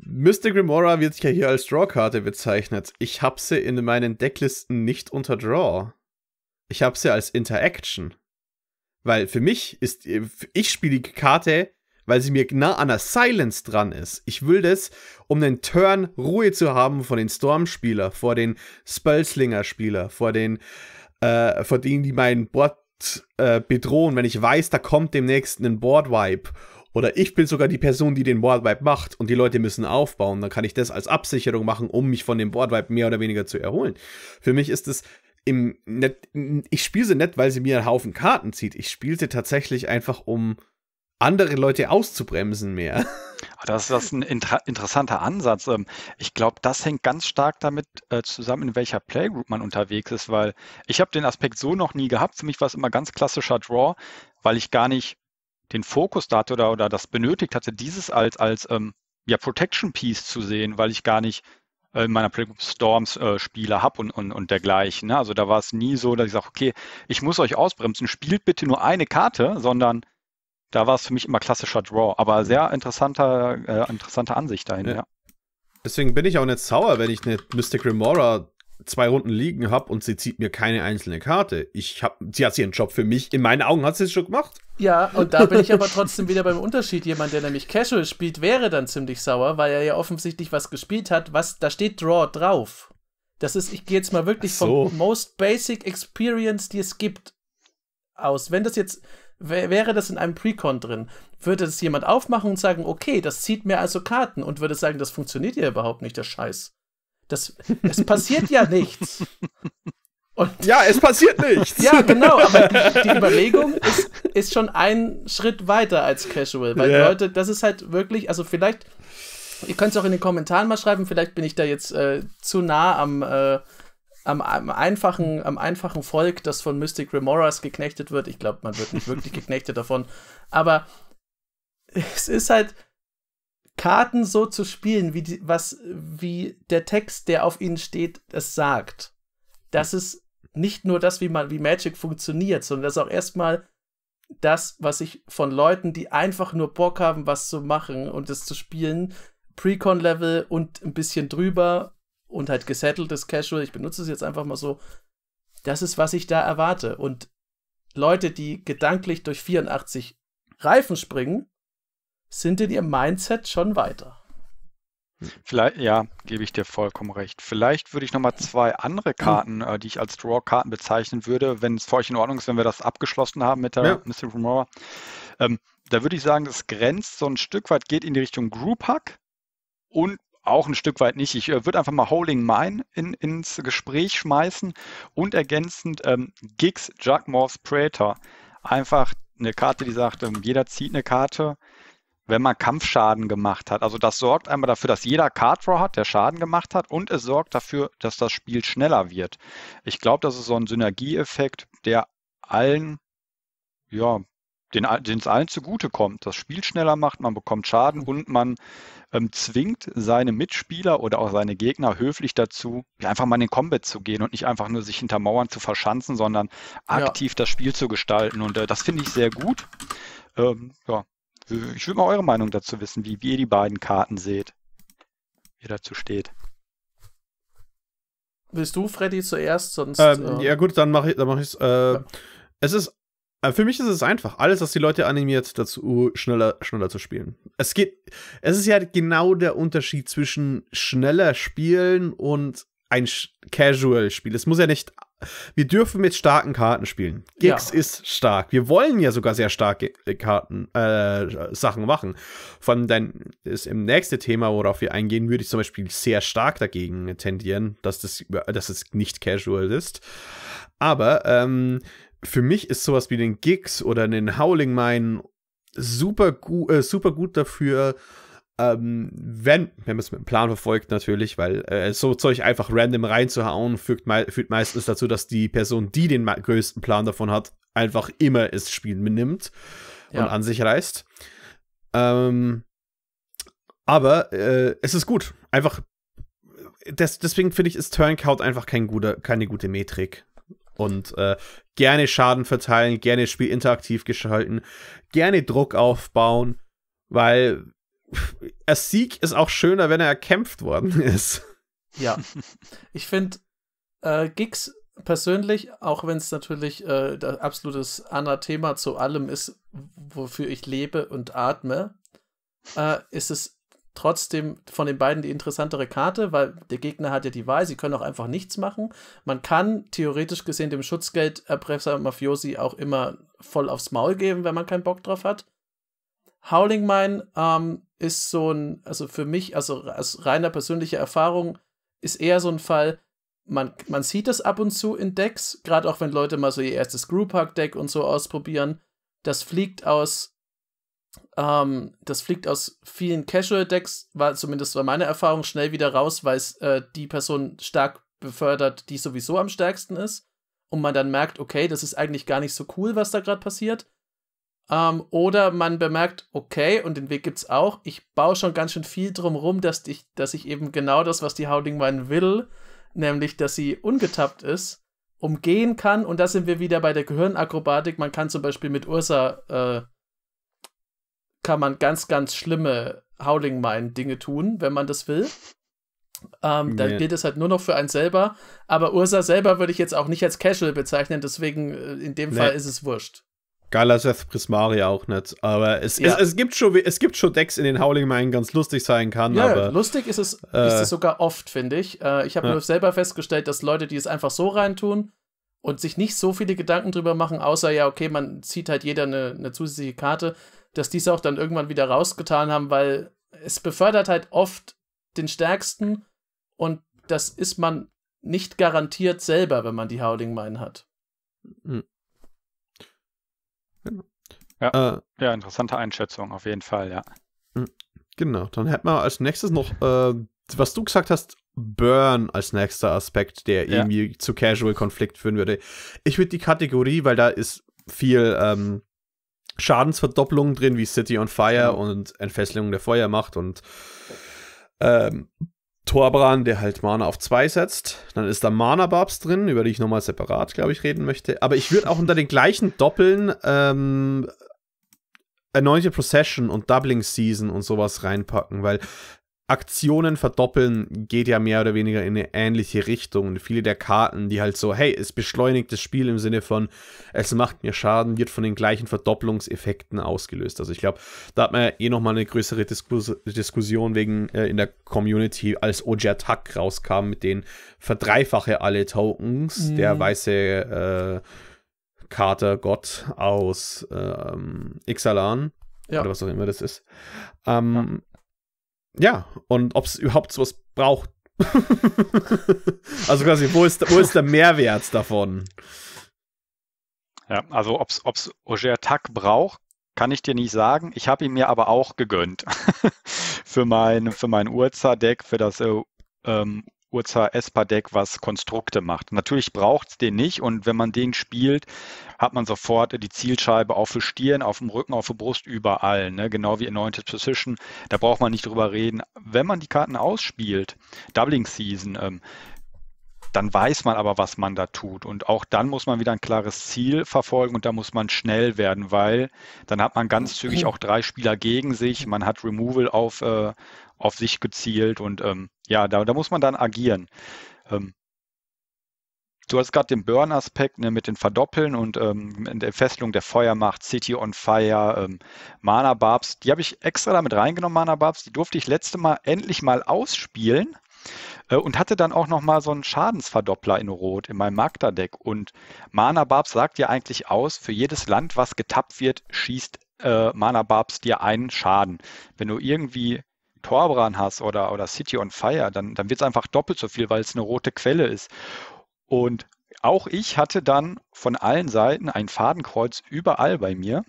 Mr. Grimora wird ja hier als Draw-Karte bezeichnet. Ich habe sie in meinen Decklisten nicht unter Draw. Ich habe sie als Interaction. Weil für mich ist, äh, ich spiele die Karte weil sie mir nah an der Silence dran ist. Ich will das, um den Turn Ruhe zu haben vor den storm Stormspieler, vor den Spellslinger-Spieler, vor den, äh, vor denen, die mein Board äh, bedrohen, wenn ich weiß, da kommt demnächst ein Board-Wipe. Oder ich bin sogar die Person, die den board Boardwipe macht und die Leute müssen aufbauen. Dann kann ich das als Absicherung machen, um mich von dem board Boardwipe mehr oder weniger zu erholen. Für mich ist es im Net ich spiele sie nicht, weil sie mir einen Haufen Karten zieht. Ich spiele sie tatsächlich einfach, um andere Leute auszubremsen mehr. Ah, das ist ein inter interessanter Ansatz. Ähm, ich glaube, das hängt ganz stark damit äh, zusammen, in welcher Playgroup man unterwegs ist, weil ich habe den Aspekt so noch nie gehabt. Für mich war es immer ganz klassischer Draw, weil ich gar nicht den Fokus da hatte oder, oder das benötigt hatte, dieses als, als ähm, ja, Protection Piece zu sehen, weil ich gar nicht äh, in meiner Playgroup Storms äh, Spieler habe und, und, und dergleichen. Ne? Also da war es nie so, dass ich sage, okay, ich muss euch ausbremsen, spielt bitte nur eine Karte, sondern da war es für mich immer klassischer Draw, aber sehr interessanter, äh, interessante Ansicht dahin, ja. ja. Deswegen bin ich auch nicht sauer, wenn ich eine Mystic Remora zwei Runden liegen habe und sie zieht mir keine einzelne Karte. Ich hab, sie hat ihren Job für mich. In meinen Augen hat sie es schon gemacht. Ja, und da bin ich aber trotzdem wieder beim Unterschied. Jemand, der nämlich Casual spielt, wäre dann ziemlich sauer, weil er ja offensichtlich was gespielt hat, was da steht Draw drauf. Das ist, ich gehe jetzt mal wirklich so. vom Most Basic Experience, die es gibt, aus. Wenn das jetzt, wäre das in einem Precon drin, würde das jemand aufmachen und sagen, okay, das zieht mir also Karten und würde sagen, das funktioniert ja überhaupt nicht, der Scheiß. Das, es passiert ja nichts. Und ja, es passiert nichts. ja, genau, aber die, die Überlegung ist, ist, schon ein Schritt weiter als Casual, weil ja. Leute, das ist halt wirklich, also vielleicht, ihr könnt es auch in den Kommentaren mal schreiben, vielleicht bin ich da jetzt äh, zu nah am äh, am, am, einfachen, am einfachen Volk, das von Mystic Remoras geknechtet wird. Ich glaube, man wird nicht wirklich geknechtet davon. Aber es ist halt Karten so zu spielen, wie, die, was, wie der Text, der auf ihnen steht, es sagt. Das ist nicht nur das, wie man, wie Magic funktioniert, sondern das ist auch erstmal das, was ich von Leuten, die einfach nur Bock haben, was zu machen und es zu spielen, Precon-Level und ein bisschen drüber und halt gesetteltes Casual, ich benutze es jetzt einfach mal so, das ist, was ich da erwarte. Und Leute, die gedanklich durch 84 Reifen springen, sind in ihrem Mindset schon weiter. Vielleicht, ja, gebe ich dir vollkommen recht. Vielleicht würde ich nochmal zwei andere hm. Karten, äh, die ich als Draw-Karten bezeichnen würde, wenn es für euch in Ordnung ist, wenn wir das abgeschlossen haben mit der ja. Mystic Remora. Ähm, da würde ich sagen, das grenzt so ein Stück weit, geht in die Richtung Group Hack und auch ein Stück weit nicht. Ich äh, würde einfach mal Holding Mine in, ins Gespräch schmeißen und ergänzend ähm, Gigs Jugmaw's Praetor. Einfach eine Karte, die sagt, ähm, jeder zieht eine Karte, wenn man Kampfschaden gemacht hat. Also das sorgt einmal dafür, dass jeder Card Draw hat, der Schaden gemacht hat und es sorgt dafür, dass das Spiel schneller wird. Ich glaube, das ist so ein Synergieeffekt, der allen ja, den es allen zugutekommt, das Spiel schneller macht, man bekommt Schaden mhm. und man ähm, zwingt seine Mitspieler oder auch seine Gegner höflich dazu, einfach mal in den Combat zu gehen und nicht einfach nur sich hinter Mauern zu verschanzen, sondern aktiv ja. das Spiel zu gestalten. Und äh, das finde ich sehr gut. Ähm, ja. Ich würde mal eure Meinung dazu wissen, wie, wie ihr die beiden Karten seht, wie ihr dazu steht. Willst du, Freddy, zuerst? Sonst, ähm, äh... Ja, gut, dann mache ich es. Mach äh, ja. Es ist äh, für mich ist es einfach. Alles, was die Leute animiert, dazu schneller, schneller zu spielen. Es geht, es ist ja genau der Unterschied zwischen schneller spielen und ein Casual-Spiel. Es muss ja nicht, wir dürfen mit starken Karten spielen. Gigs ja. ist stark. Wir wollen ja sogar sehr starke äh, Karten, äh, Sachen machen. Von allem dann ist im nächsten Thema, worauf wir eingehen, würde ich zum Beispiel sehr stark dagegen tendieren, dass das, dass es das nicht Casual ist. Aber, ähm, für mich ist sowas wie den Gigs oder den Howling Mine super, gu äh, super gut dafür, ähm, wenn, wenn man es mit einem Plan verfolgt natürlich, weil äh, so Zeug einfach random reinzuhauen, führt, mei führt meistens dazu, dass die Person, die den größten Plan davon hat, einfach immer das Spiel mitnimmt ja. und an sich reißt. Ähm, aber äh, es ist gut. Einfach. Äh, des, deswegen finde ich, ist Turncout einfach kein guter, keine gute Metrik. Und äh, gerne Schaden verteilen, gerne Spiel interaktiv gestalten, gerne Druck aufbauen, weil ein Sieg ist auch schöner, wenn er erkämpft worden ist. Ja, ich finde äh, Gigs persönlich, auch wenn es natürlich äh, das absolutes Anathema zu allem ist, wofür ich lebe und atme, äh, ist es trotzdem von den beiden die interessantere Karte, weil der Gegner hat ja die Wahl, sie können auch einfach nichts machen. Man kann theoretisch gesehen dem Schutzgelderpresser Mafiosi auch immer voll aufs Maul geben, wenn man keinen Bock drauf hat. Howling Mine ähm, ist so ein, also für mich, also aus reiner persönlicher Erfahrung, ist eher so ein Fall, man, man sieht das ab und zu in Decks, gerade auch wenn Leute mal so ihr erstes Group Deck und so ausprobieren. Das fliegt aus ähm, das fliegt aus vielen Casual-Decks, war zumindest war meine Erfahrung, schnell wieder raus, weil es äh, die Person stark befördert, die sowieso am stärksten ist. Und man dann merkt, okay, das ist eigentlich gar nicht so cool, was da gerade passiert. Ähm, oder man bemerkt, okay, und den Weg gibt es auch, ich baue schon ganz schön viel drum rum, dass ich, dass ich eben genau das, was die Howling Wine will, nämlich, dass sie ungetappt ist, umgehen kann. Und da sind wir wieder bei der Gehirnakrobatik. Man kann zum Beispiel mit Ursa äh, kann man ganz, ganz schlimme Howling Mine Dinge tun, wenn man das will. Ähm, dann gilt es halt nur noch für einen selber. Aber Ursa selber würde ich jetzt auch nicht als Casual bezeichnen, deswegen äh, in dem nee. Fall ist es wurscht. Geiler Seth Prismaria auch nicht. Aber es, ja. es, es, gibt schon, es gibt schon Decks, in den Howling Mine ganz lustig sein kann. Ja, aber, lustig ist es, äh, ist es sogar oft, finde ich. Äh, ich habe ja. nur selber festgestellt, dass Leute, die es einfach so reintun und sich nicht so viele Gedanken drüber machen, außer ja, okay, man zieht halt jeder eine, eine zusätzliche Karte, dass die es auch dann irgendwann wieder rausgetan haben, weil es befördert halt oft den Stärksten und das ist man nicht garantiert selber, wenn man die Howling Mine hat. Hm. Genau. Ja, äh, ja, interessante Einschätzung auf jeden Fall, ja. Hm. Genau, dann hätten wir als nächstes noch, äh, was du gesagt hast, Burn als nächster Aspekt, der ja. irgendwie zu Casual-Konflikt führen würde. Ich würde die Kategorie, weil da ist viel ähm, Schadensverdopplungen drin, wie City on Fire mhm. und Entfesselung der Feuermacht und ähm, Torbran, der halt Mana auf 2 setzt. Dann ist da Mana Barbs drin, über die ich nochmal separat, glaube ich, reden möchte. Aber ich würde auch unter den gleichen Doppeln ähm, Anointed Procession und Doubling Season und sowas reinpacken, weil Aktionen verdoppeln geht ja mehr oder weniger in eine ähnliche Richtung. Und viele der Karten, die halt so, hey, es beschleunigt das Spiel im Sinne von, es macht mir Schaden, wird von den gleichen Verdopplungseffekten ausgelöst. Also ich glaube, da hat man ja eh nochmal eine größere Diskus Diskussion wegen äh, in der Community, als Ojatak rauskam mit den verdreifache alle Tokens, mhm. der weiße äh, Katergott aus ähm, Ixalan. Ja. Oder was auch immer das ist. Ähm, ja ja, und ob es überhaupt sowas braucht. also quasi, wo ist, wo ist der Mehrwert davon? Ja, also ob es Auger Tack braucht, kann ich dir nicht sagen. Ich habe ihn mir aber auch gegönnt. für mein, für mein Urza-Deck, für das äh, ähm, uzs deck was Konstrukte macht. Natürlich braucht es den nicht und wenn man den spielt, hat man sofort die Zielscheibe auf für Stirn, auf dem Rücken, auf der Brust, überall. Ne? Genau wie Anointed Position, da braucht man nicht drüber reden. Wenn man die Karten ausspielt, Doubling Season, ähm, dann weiß man aber, was man da tut. Und auch dann muss man wieder ein klares Ziel verfolgen und da muss man schnell werden, weil dann hat man ganz zügig auch drei Spieler gegen sich. Man hat Removal auf, äh, auf sich gezielt und ähm, ja, da, da muss man dann agieren. Ähm, du hast gerade den Burn-Aspekt ne, mit den Verdoppeln und ähm, der Fesselung der Feuermacht, City on Fire, ähm, Mana Barbs, die habe ich extra damit reingenommen, Mana Barbs, die durfte ich letzte Mal endlich mal ausspielen äh, und hatte dann auch nochmal so einen Schadensverdoppler in Rot in meinem Magda-Deck. Und Mana Barbs sagt ja eigentlich aus, für jedes Land, was getappt wird, schießt äh, Mana Barbs dir einen Schaden. Wenn du irgendwie Torbran hast oder, oder City on Fire, dann, dann wird es einfach doppelt so viel, weil es eine rote Quelle ist. Und auch ich hatte dann von allen Seiten ein Fadenkreuz überall bei mir.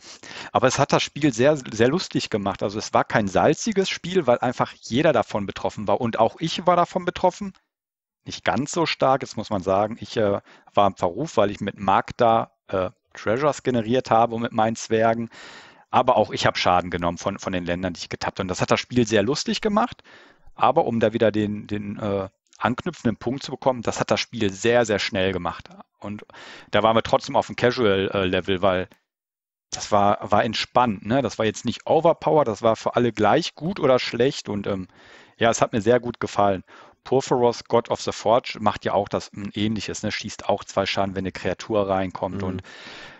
Aber es hat das Spiel sehr, sehr lustig gemacht. Also es war kein salziges Spiel, weil einfach jeder davon betroffen war. Und auch ich war davon betroffen. Nicht ganz so stark, jetzt muss man sagen. Ich äh, war im Verruf, weil ich mit Magda äh, Treasures generiert habe und mit meinen Zwergen. Aber auch ich habe Schaden genommen von, von den Ländern, die ich getappt habe. Und das hat das Spiel sehr lustig gemacht. Aber um da wieder den, den äh, anknüpfenden Punkt zu bekommen, das hat das Spiel sehr, sehr schnell gemacht. Und da waren wir trotzdem auf dem Casual-Level, äh, weil das war, war entspannt. Ne? Das war jetzt nicht overpowered, das war für alle gleich gut oder schlecht. Und ähm, ja, es hat mir sehr gut gefallen. Porphyros, God of the Forge, macht ja auch das ähnliches, ne? schießt auch zwei Schaden, wenn eine Kreatur reinkommt. Mhm. Und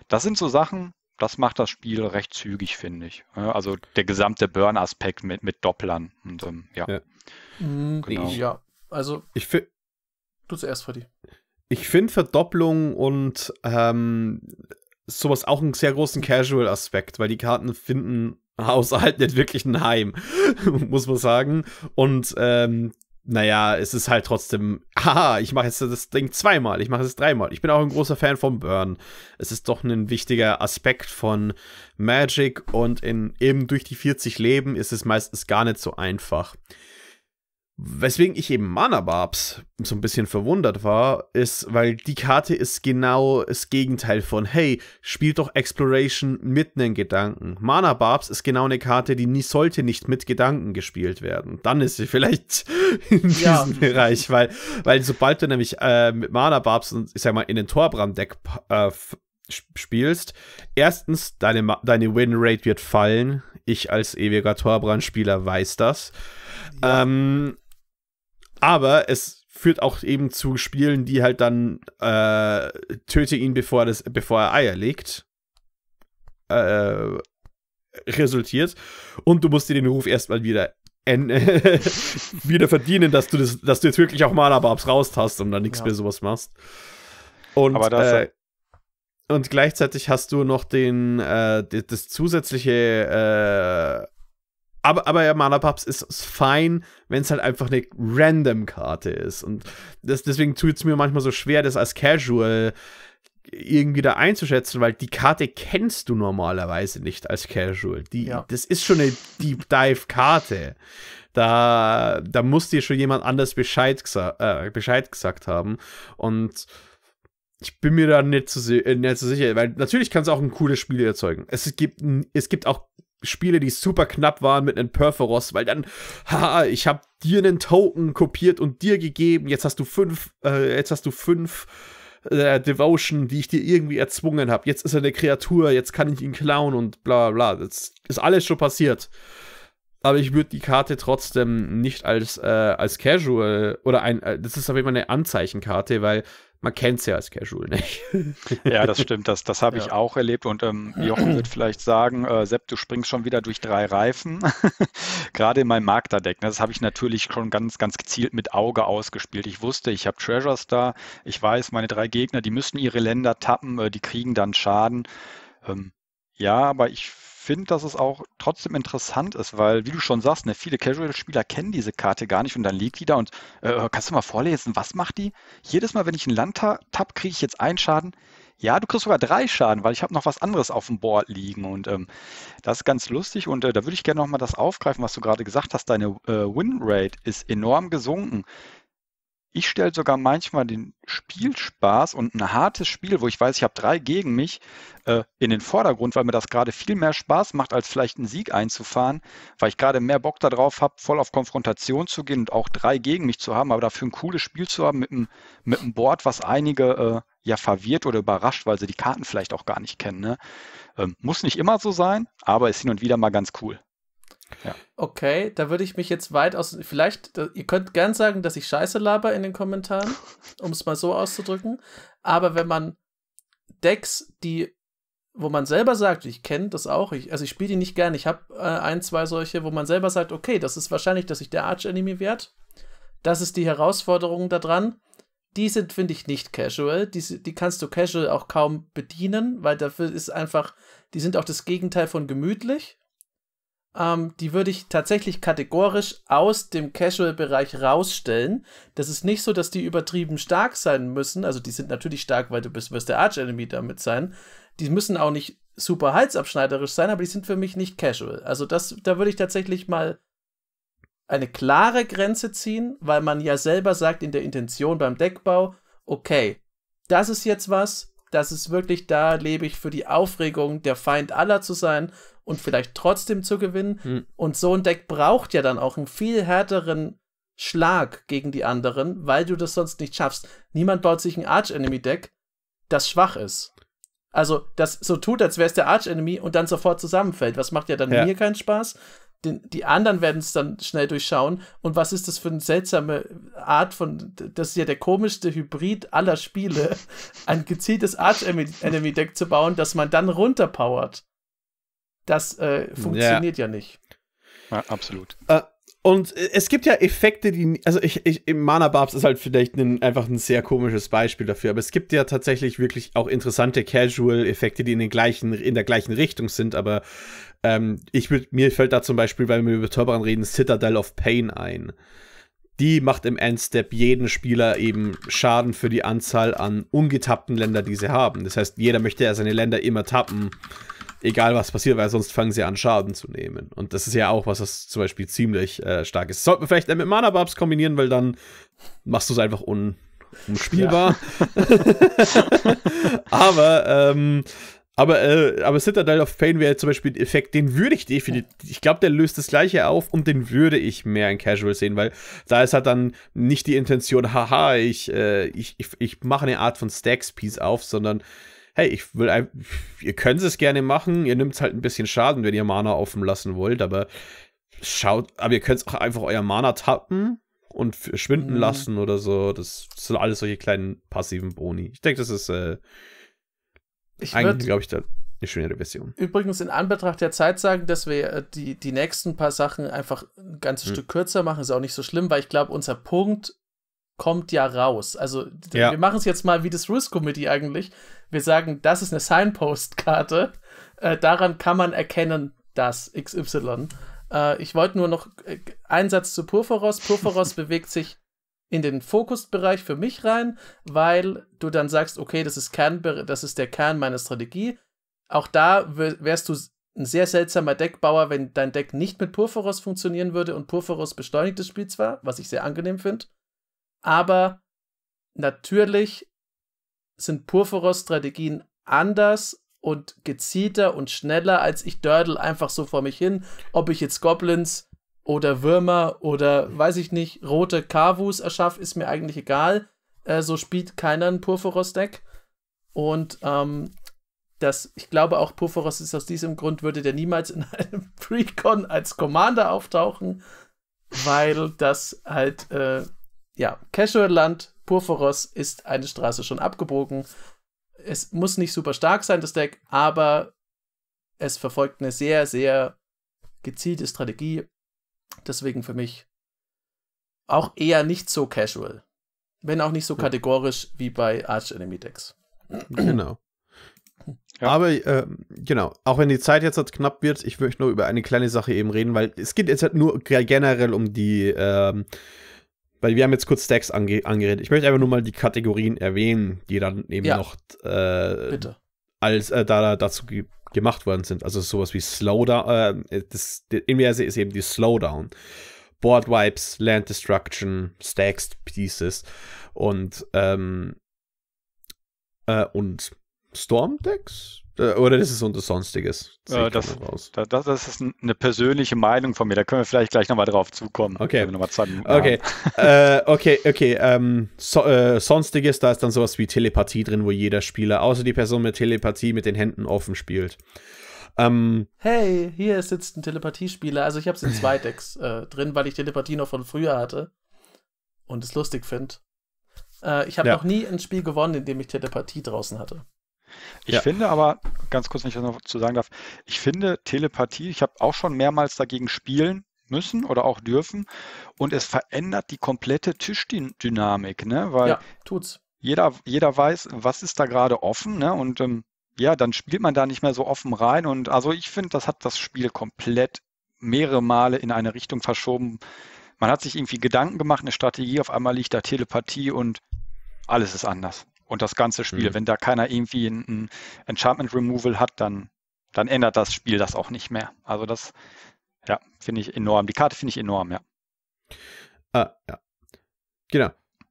das sind so Sachen, das macht das Spiel recht zügig, finde ich. Also der gesamte Burn-Aspekt mit, mit Dopplern. Und, ähm, ja. Ja. Mhm. genau. ja. also ich Du zuerst, Freddy. Ich finde Verdopplung und ähm, sowas auch einen sehr großen Casual-Aspekt, weil die Karten finden außerhalb nicht wirklich ein Heim, muss man sagen. Und ähm, naja, es ist halt trotzdem, haha, ich mache jetzt das Ding zweimal, ich mache es dreimal. Ich bin auch ein großer Fan von Burn. Es ist doch ein wichtiger Aspekt von Magic und in, eben durch die 40 Leben ist es meistens gar nicht so einfach. Weswegen ich eben Mana Barbs so ein bisschen verwundert war, ist, weil die Karte ist genau das Gegenteil von, hey, spielt doch Exploration mit einem Gedanken. Mana Barbs ist genau eine Karte, die nie sollte nicht mit Gedanken gespielt werden. Dann ist sie vielleicht in ja. diesem Bereich, weil, weil sobald du nämlich äh, mit Mana Barbs ich sag mal in den Torbrand-Deck äh, spielst, erstens, deine, deine win wird fallen. Ich als ewiger Torbrand-Spieler weiß das. Ja. Ähm, aber es führt auch eben zu Spielen, die halt dann äh, töte ihn, bevor er, das, bevor er Eier legt. Äh, resultiert. Und du musst dir den Ruf erstmal wieder wieder verdienen, dass du, das, dass du jetzt wirklich auch mal Malababs raus hast und dann nichts ja. mehr sowas machst. Und, äh, und gleichzeitig hast du noch den, äh, das zusätzliche äh, aber, aber ja, Mana Pubs ist, ist fein, wenn es halt einfach eine random Karte ist. Und das, deswegen tut es mir manchmal so schwer, das als Casual irgendwie da einzuschätzen, weil die Karte kennst du normalerweise nicht als Casual. Die, ja. Das ist schon eine Deep Dive-Karte. Da, da muss dir schon jemand anders Bescheid, äh, Bescheid gesagt haben. Und ich bin mir da nicht so, äh, nicht so sicher, weil natürlich kann es auch ein cooles Spiel erzeugen. Es gibt, es gibt auch Spiele, die super knapp waren mit einem Perforos, weil dann, haha, ich habe dir einen Token kopiert und dir gegeben, jetzt hast du fünf, äh, jetzt hast du fünf äh, Devotion, die ich dir irgendwie erzwungen habe. Jetzt ist er eine Kreatur, jetzt kann ich ihn klauen und bla bla. Das ist alles schon passiert. Aber ich würde die Karte trotzdem nicht als, äh, als Casual oder ein, äh, das ist auf jeden Fall eine Anzeichenkarte, weil man kennt es ja als Casual nicht. Ja, das stimmt. Das, das habe ja. ich auch erlebt. Und ähm, Jochen wird vielleicht sagen, äh, Sepp, du springst schon wieder durch drei Reifen. Gerade in meinem Magda-Deck. Ne, das habe ich natürlich schon ganz, ganz gezielt mit Auge ausgespielt. Ich wusste, ich habe Treasures da. Ich weiß, meine drei Gegner, die müssen ihre Länder tappen. Äh, die kriegen dann Schaden. Ähm, ja, aber ich finde, dass es auch trotzdem interessant ist, weil, wie du schon sagst, ne, viele Casual-Spieler kennen diese Karte gar nicht und dann liegt die da und äh, äh kannst du mal vorlesen, was macht die? Jedes Mal, wenn ich einen Land tapp, kriege ich jetzt einen Schaden. Ja, du kriegst sogar drei Schaden, weil ich habe noch was anderes auf dem Board liegen und ähm, das ist ganz lustig und äh, da würde ich gerne nochmal das aufgreifen, was du gerade gesagt hast. Deine äh, Winrate ist enorm gesunken. Ich stelle sogar manchmal den Spielspaß und ein hartes Spiel, wo ich weiß, ich habe drei gegen mich, äh, in den Vordergrund, weil mir das gerade viel mehr Spaß macht, als vielleicht einen Sieg einzufahren, weil ich gerade mehr Bock darauf habe, voll auf Konfrontation zu gehen und auch drei gegen mich zu haben, aber dafür ein cooles Spiel zu haben mit einem, mit Board, was einige äh, ja verwirrt oder überrascht, weil sie die Karten vielleicht auch gar nicht kennen. Ne? Ähm, muss nicht immer so sein, aber ist hin und wieder mal ganz cool. Ja. Okay, da würde ich mich jetzt weit aus. Vielleicht, ihr könnt gern sagen, dass ich Scheiße laber in den Kommentaren, um es mal so auszudrücken. Aber wenn man Decks, die, wo man selber sagt, ich kenne das auch, ich, also ich spiele die nicht gern, ich habe äh, ein, zwei solche, wo man selber sagt, okay, das ist wahrscheinlich, dass ich der arch anime werde. Das ist die Herausforderung daran. Die sind, finde ich, nicht casual. Die, die kannst du casual auch kaum bedienen, weil dafür ist einfach, die sind auch das Gegenteil von gemütlich ähm, die würde ich tatsächlich kategorisch aus dem Casual-Bereich rausstellen. Das ist nicht so, dass die übertrieben stark sein müssen. Also die sind natürlich stark, weil du bist, wirst der Arch-Enemy damit sein. Die müssen auch nicht super halsabschneiderisch sein, aber die sind für mich nicht casual. Also das, da würde ich tatsächlich mal eine klare Grenze ziehen, weil man ja selber sagt in der Intention beim Deckbau, okay, das ist jetzt was, das ist wirklich, da lebe ich für die Aufregung, der Feind aller zu sein und vielleicht trotzdem zu gewinnen. Mhm. Und so ein Deck braucht ja dann auch einen viel härteren Schlag gegen die anderen, weil du das sonst nicht schaffst. Niemand baut sich ein Arch-Enemy-Deck, das schwach ist. Also, das so tut, als wäre es der Arch-Enemy und dann sofort zusammenfällt. Was macht ja dann ja. mir keinen Spaß? Den, die anderen werden es dann schnell durchschauen. Und was ist das für eine seltsame Art von, das ist ja der komischste Hybrid aller Spiele, ein gezieltes Arch-Enemy-Deck zu bauen, das man dann runterpowert. Das äh, funktioniert ja. ja nicht. Ja, absolut. Äh, und äh, es gibt ja Effekte, die. Also, ich, ich, Mana Barbs ist halt vielleicht ein, einfach ein sehr komisches Beispiel dafür, aber es gibt ja tatsächlich wirklich auch interessante Casual-Effekte, die in, den gleichen, in der gleichen Richtung sind, aber ähm, ich würd, mir fällt da zum Beispiel, weil wir über Turban reden, Citadel of Pain ein. Die macht im Endstep jeden Spieler eben Schaden für die Anzahl an ungetappten Ländern, die sie haben. Das heißt, jeder möchte ja seine Länder immer tappen egal was passiert, weil sonst fangen sie an, Schaden zu nehmen. Und das ist ja auch was, was zum Beispiel ziemlich äh, stark ist. Sollten wir vielleicht mit Mana Barbs kombinieren, weil dann machst du es einfach un unspielbar. Ja. aber, ähm, aber, äh, aber Citadel of Pain wäre zum Beispiel ein Effekt, den würde ich definitiv. Ich glaube, der löst das gleiche auf und den würde ich mehr in Casual sehen, weil da ist halt dann nicht die Intention, haha, ich, äh, ich, ich, ich mache eine Art von Stacks-Piece auf, sondern hey, ich will, ihr könnt es gerne machen, ihr nimmt halt ein bisschen Schaden, wenn ihr Mana offen lassen wollt, aber schaut, aber ihr könnt auch einfach euer Mana tappen und verschwinden mhm. lassen oder so. Das sind alles solche kleinen passiven Boni. Ich denke, das ist äh, eigentlich, glaube ich, da eine schönere Version. Übrigens in Anbetracht der Zeit sagen, dass wir äh, die, die nächsten paar Sachen einfach ein ganzes mhm. Stück kürzer machen, ist auch nicht so schlimm, weil ich glaube, unser Punkt kommt ja raus. Also ja. wir machen es jetzt mal wie das Rules Committee eigentlich. Wir sagen, das ist eine Signpost-Karte. Äh, daran kann man erkennen, dass XY. Äh, ich wollte nur noch äh, einen Satz zu Purphoros. Purphoros bewegt sich in den Fokusbereich für mich rein, weil du dann sagst, okay, das ist, Kern, das ist der Kern meiner Strategie. Auch da wärst du ein sehr seltsamer Deckbauer, wenn dein Deck nicht mit Purphoros funktionieren würde und Purphoros beschleunigt das Spiel zwar, was ich sehr angenehm finde, aber natürlich sind Purphoros strategien anders und gezielter und schneller, als ich dördel einfach so vor mich hin, ob ich jetzt Goblins oder Würmer oder weiß ich nicht, rote Kavus erschaffe, ist mir eigentlich egal. Äh, so spielt keiner ein purphoros deck Und ähm, das, ich glaube auch Purphoros ist aus diesem Grund, würde der niemals in einem Precon als Commander auftauchen, weil das halt äh, ja, Casual-Land, Purphoros ist eine Straße schon abgebogen. Es muss nicht super stark sein, das Deck, aber es verfolgt eine sehr, sehr gezielte Strategie. Deswegen für mich auch eher nicht so casual. Wenn auch nicht so hm. kategorisch wie bei Arch Enemy Decks. Genau. Ja. Aber äh, genau, auch wenn die Zeit jetzt halt knapp wird, ich möchte nur über eine kleine Sache eben reden, weil es geht jetzt halt nur generell um die ähm, weil wir haben jetzt kurz Stacks ange angeredet. Ich möchte einfach nur mal die Kategorien erwähnen, die dann eben ja. noch äh, als äh, da, dazu ge gemacht worden sind. Also sowas wie Slowdown, äh, das Inverse ist eben die Slowdown. Board Wipes, Land Destruction, Stacks, Pieces und ähm, äh, und Storm Decks? Äh, oder das ist unter Sonstiges. Das, das, das, das, ist eine persönliche Meinung von mir. Da können wir vielleicht gleich nochmal drauf zukommen. Okay. okay. äh, okay, okay. Ähm, so, äh, Sonstiges, da ist dann sowas wie Telepathie drin, wo jeder Spieler, außer die Person mit Telepathie, mit den Händen offen spielt. Ähm, hey, hier sitzt ein Telepathiespieler. Also ich habe es in zwei Decks äh, drin, weil ich Telepathie noch von früher hatte und es lustig finde. Äh, ich habe ja. noch nie ein Spiel gewonnen, in dem ich Telepathie draußen hatte. Ich ja. finde aber, ganz kurz, wenn ich das noch zu sagen darf, ich finde Telepathie, ich habe auch schon mehrmals dagegen spielen müssen oder auch dürfen und es verändert die komplette Tischdynamik, ne? Weil ja, tut's. Jeder, jeder weiß, was ist da gerade offen, ne? Und ähm, ja, dann spielt man da nicht mehr so offen rein. Und also ich finde, das hat das Spiel komplett mehrere Male in eine Richtung verschoben. Man hat sich irgendwie Gedanken gemacht, eine Strategie, auf einmal liegt da Telepathie und alles ist anders und das ganze Spiel. Mhm. Wenn da keiner irgendwie ein, Enchantment Removal hat, dann, dann ändert das Spiel das auch nicht mehr. Also das, ja, finde ich enorm. Die Karte finde ich enorm, ja. Ah, ja. Genau.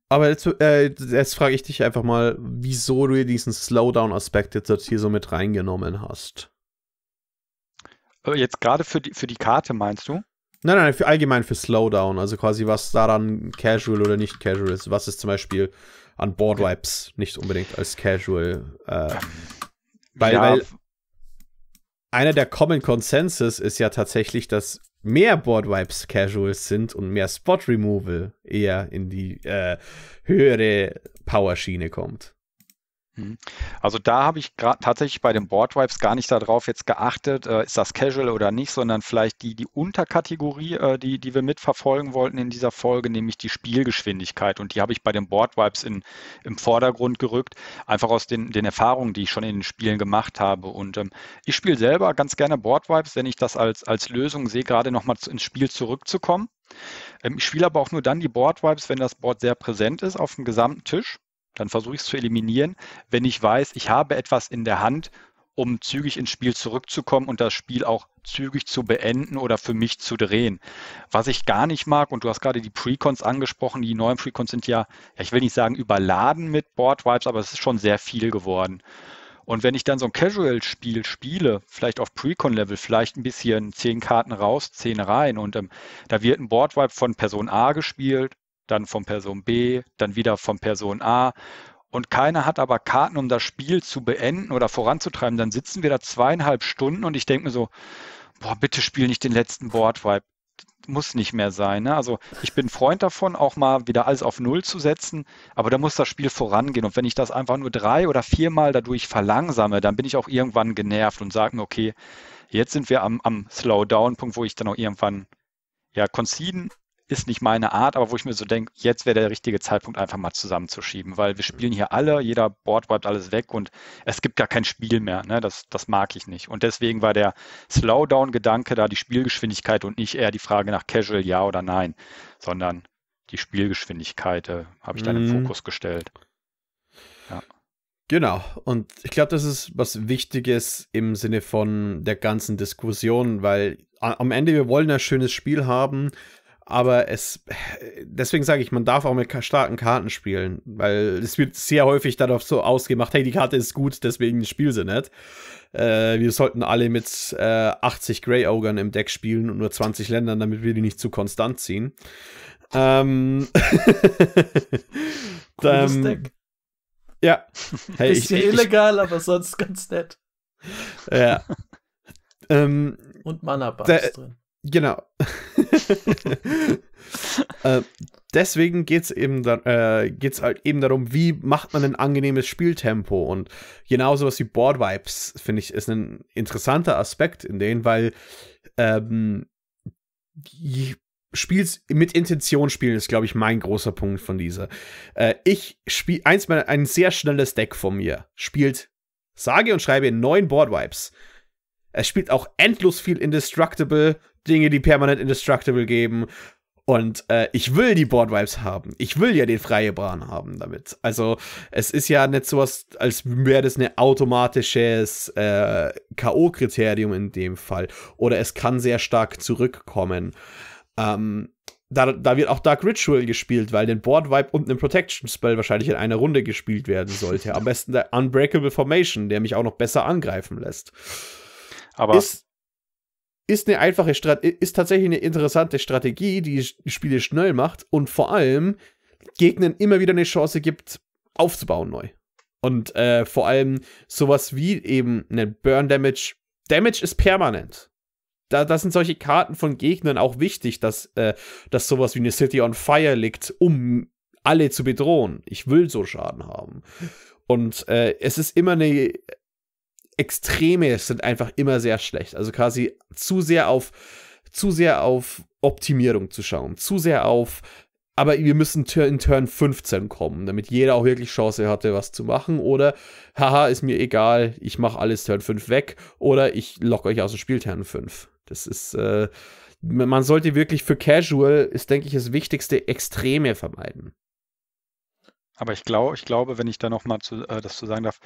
Aber jetzt, äh, jetzt frage ich dich einfach mal, wieso du hier diesen Slowdown-Aspekt jetzt hier so mit reingenommen hast. Äh, jetzt gerade für die, für die Karte meinst du? Nein, nein, für, allgemein für Slowdown. Also quasi, was daran casual oder nicht casual ist. Was ist zum Beispiel an Boardwipes nicht unbedingt als Casual. Äh, weil, ja. weil einer der Common Consensus ist ja tatsächlich, dass mehr Boardwipes Casuals sind und mehr Spot Removal eher in die äh, höhere Power-Schiene kommt. Mhm. Also da habe ich tatsächlich bei den Boardwipes gar nicht darauf jetzt geachtet, äh, ist das Casual oder nicht, sondern vielleicht die, die Unterkategorie, äh, die, die wir mitverfolgen wollten in dieser Folge, nämlich die Spielgeschwindigkeit. Und die habe ich bei den Boardwipes in, im Vordergrund gerückt, einfach aus den, den Erfahrungen, die ich schon in den Spielen gemacht habe. Und ähm, ich spiele selber ganz gerne Boardwipes, wenn ich das als, als Lösung sehe, gerade nochmal ins Spiel zurückzukommen. Ähm, ich spiele aber auch nur dann die Boardwipes, wenn das Board sehr präsent ist auf dem gesamten Tisch. Dann versuche ich es zu eliminieren, wenn ich weiß, ich habe etwas in der Hand, um zügig ins Spiel zurückzukommen und das Spiel auch zügig zu beenden oder für mich zu drehen. Was ich gar nicht mag, und du hast gerade die Precons angesprochen, die neuen Precons sind ja, ja ich will nicht sagen überladen mit Board Boardwipes, aber es ist schon sehr viel geworden. Und wenn ich dann so ein Casual-Spiel spiele, vielleicht auf Precon-Level, vielleicht ein bisschen zehn Karten raus, zehn rein und ähm, da wird ein Board Boardwipe von Person A gespielt, dann von Person B, dann wieder von Person A. Und keiner hat aber Karten, um das Spiel zu beenden oder voranzutreiben. Dann sitzen wir da zweieinhalb Stunden und ich denke mir so, boah, bitte spiel nicht den letzten Boardwipe. Muss nicht mehr sein. Ne? Also ich bin Freund davon, auch mal wieder alles auf Null zu setzen, aber da muss das Spiel vorangehen. Und wenn ich das einfach nur drei oder viermal dadurch verlangsame, dann bin ich auch irgendwann genervt und sage mir, okay, jetzt sind wir am, am Slowdown-Punkt, wo ich dann auch irgendwann ja, conceden ist nicht meine Art, aber wo ich mir so denke, jetzt wäre der richtige Zeitpunkt, einfach mal zusammenzuschieben, weil wir spielen hier alle, jeder Board wiped alles weg und es gibt gar kein Spiel mehr. Ne? Das, das mag ich nicht. Und deswegen war der Slowdown-Gedanke da die Spielgeschwindigkeit und nicht eher die Frage nach Casual ja oder nein, sondern die Spielgeschwindigkeit äh, habe ich dann im mhm. Fokus gestellt. Ja. Genau, und ich glaube, das ist was Wichtiges im Sinne von der ganzen Diskussion, weil am Ende wir wollen ein schönes Spiel haben, aber es, deswegen sage ich, man darf auch mit starken Karten spielen, weil es wird sehr häufig darauf so ausgemacht, hey, die Karte ist gut, deswegen spiel sie nicht. Äh, wir sollten alle mit äh, 80 Grey Ogern im Deck spielen und nur 20 Ländern, damit wir die nicht zu konstant ziehen. Ähm, Cooles Deck. Ja. Hey, ist hier illegal, ich, aber sonst ganz nett. Ja. ähm, und Mana-Bugs drin. Genau. äh, deswegen geht es eben, da, äh, halt eben darum, wie macht man ein angenehmes Spieltempo und genauso was wie Board Vibes, finde ich, ist ein interessanter Aspekt in denen, weil ähm, Spiels mit Intention spielen ist, glaube ich, mein großer Punkt von dieser. Äh, ich spiele eins meiner, ein sehr schnelles Deck von mir, spielt sage und schreibe neun Board Vibes. Es spielt auch endlos viel Indestructible, Dinge, die permanent Indestructible geben. Und äh, ich will die Board Vibes haben. Ich will ja den freie Bahn haben damit. Also es ist ja nicht so was, als wäre das ein automatisches äh, K.O.-Kriterium in dem Fall. Oder es kann sehr stark zurückkommen. Ähm, da, da, wird auch Dark Ritual gespielt, weil den Board Vibe und einen Protection Spell wahrscheinlich in einer Runde gespielt werden sollte. Am besten der Unbreakable Formation, der mich auch noch besser angreifen lässt. Aber ist, ist eine einfache Strat ist tatsächlich eine interessante Strategie, die Spiele schnell macht und vor allem Gegnern immer wieder eine Chance gibt, aufzubauen neu. Und äh, vor allem sowas wie eben einen Burn Damage. Damage ist permanent. Da, da sind solche Karten von Gegnern auch wichtig, dass, äh, dass sowas wie eine City on Fire liegt, um alle zu bedrohen. Ich will so Schaden haben. Und äh, es ist immer eine Extreme sind einfach immer sehr schlecht. Also quasi zu sehr auf, zu sehr auf Optimierung zu schauen, zu sehr auf, aber wir müssen in Turn 15 kommen, damit jeder auch wirklich Chance hatte, was zu machen. Oder, haha, ist mir egal, ich mache alles Turn 5 weg oder ich lock euch aus dem Spiel Turn 5. Das ist, äh, man sollte wirklich für Casual, ist, denke ich, das Wichtigste, Extreme vermeiden. Aber ich glaube, ich glaube, wenn ich da nochmal zu, äh, das zu sagen darf,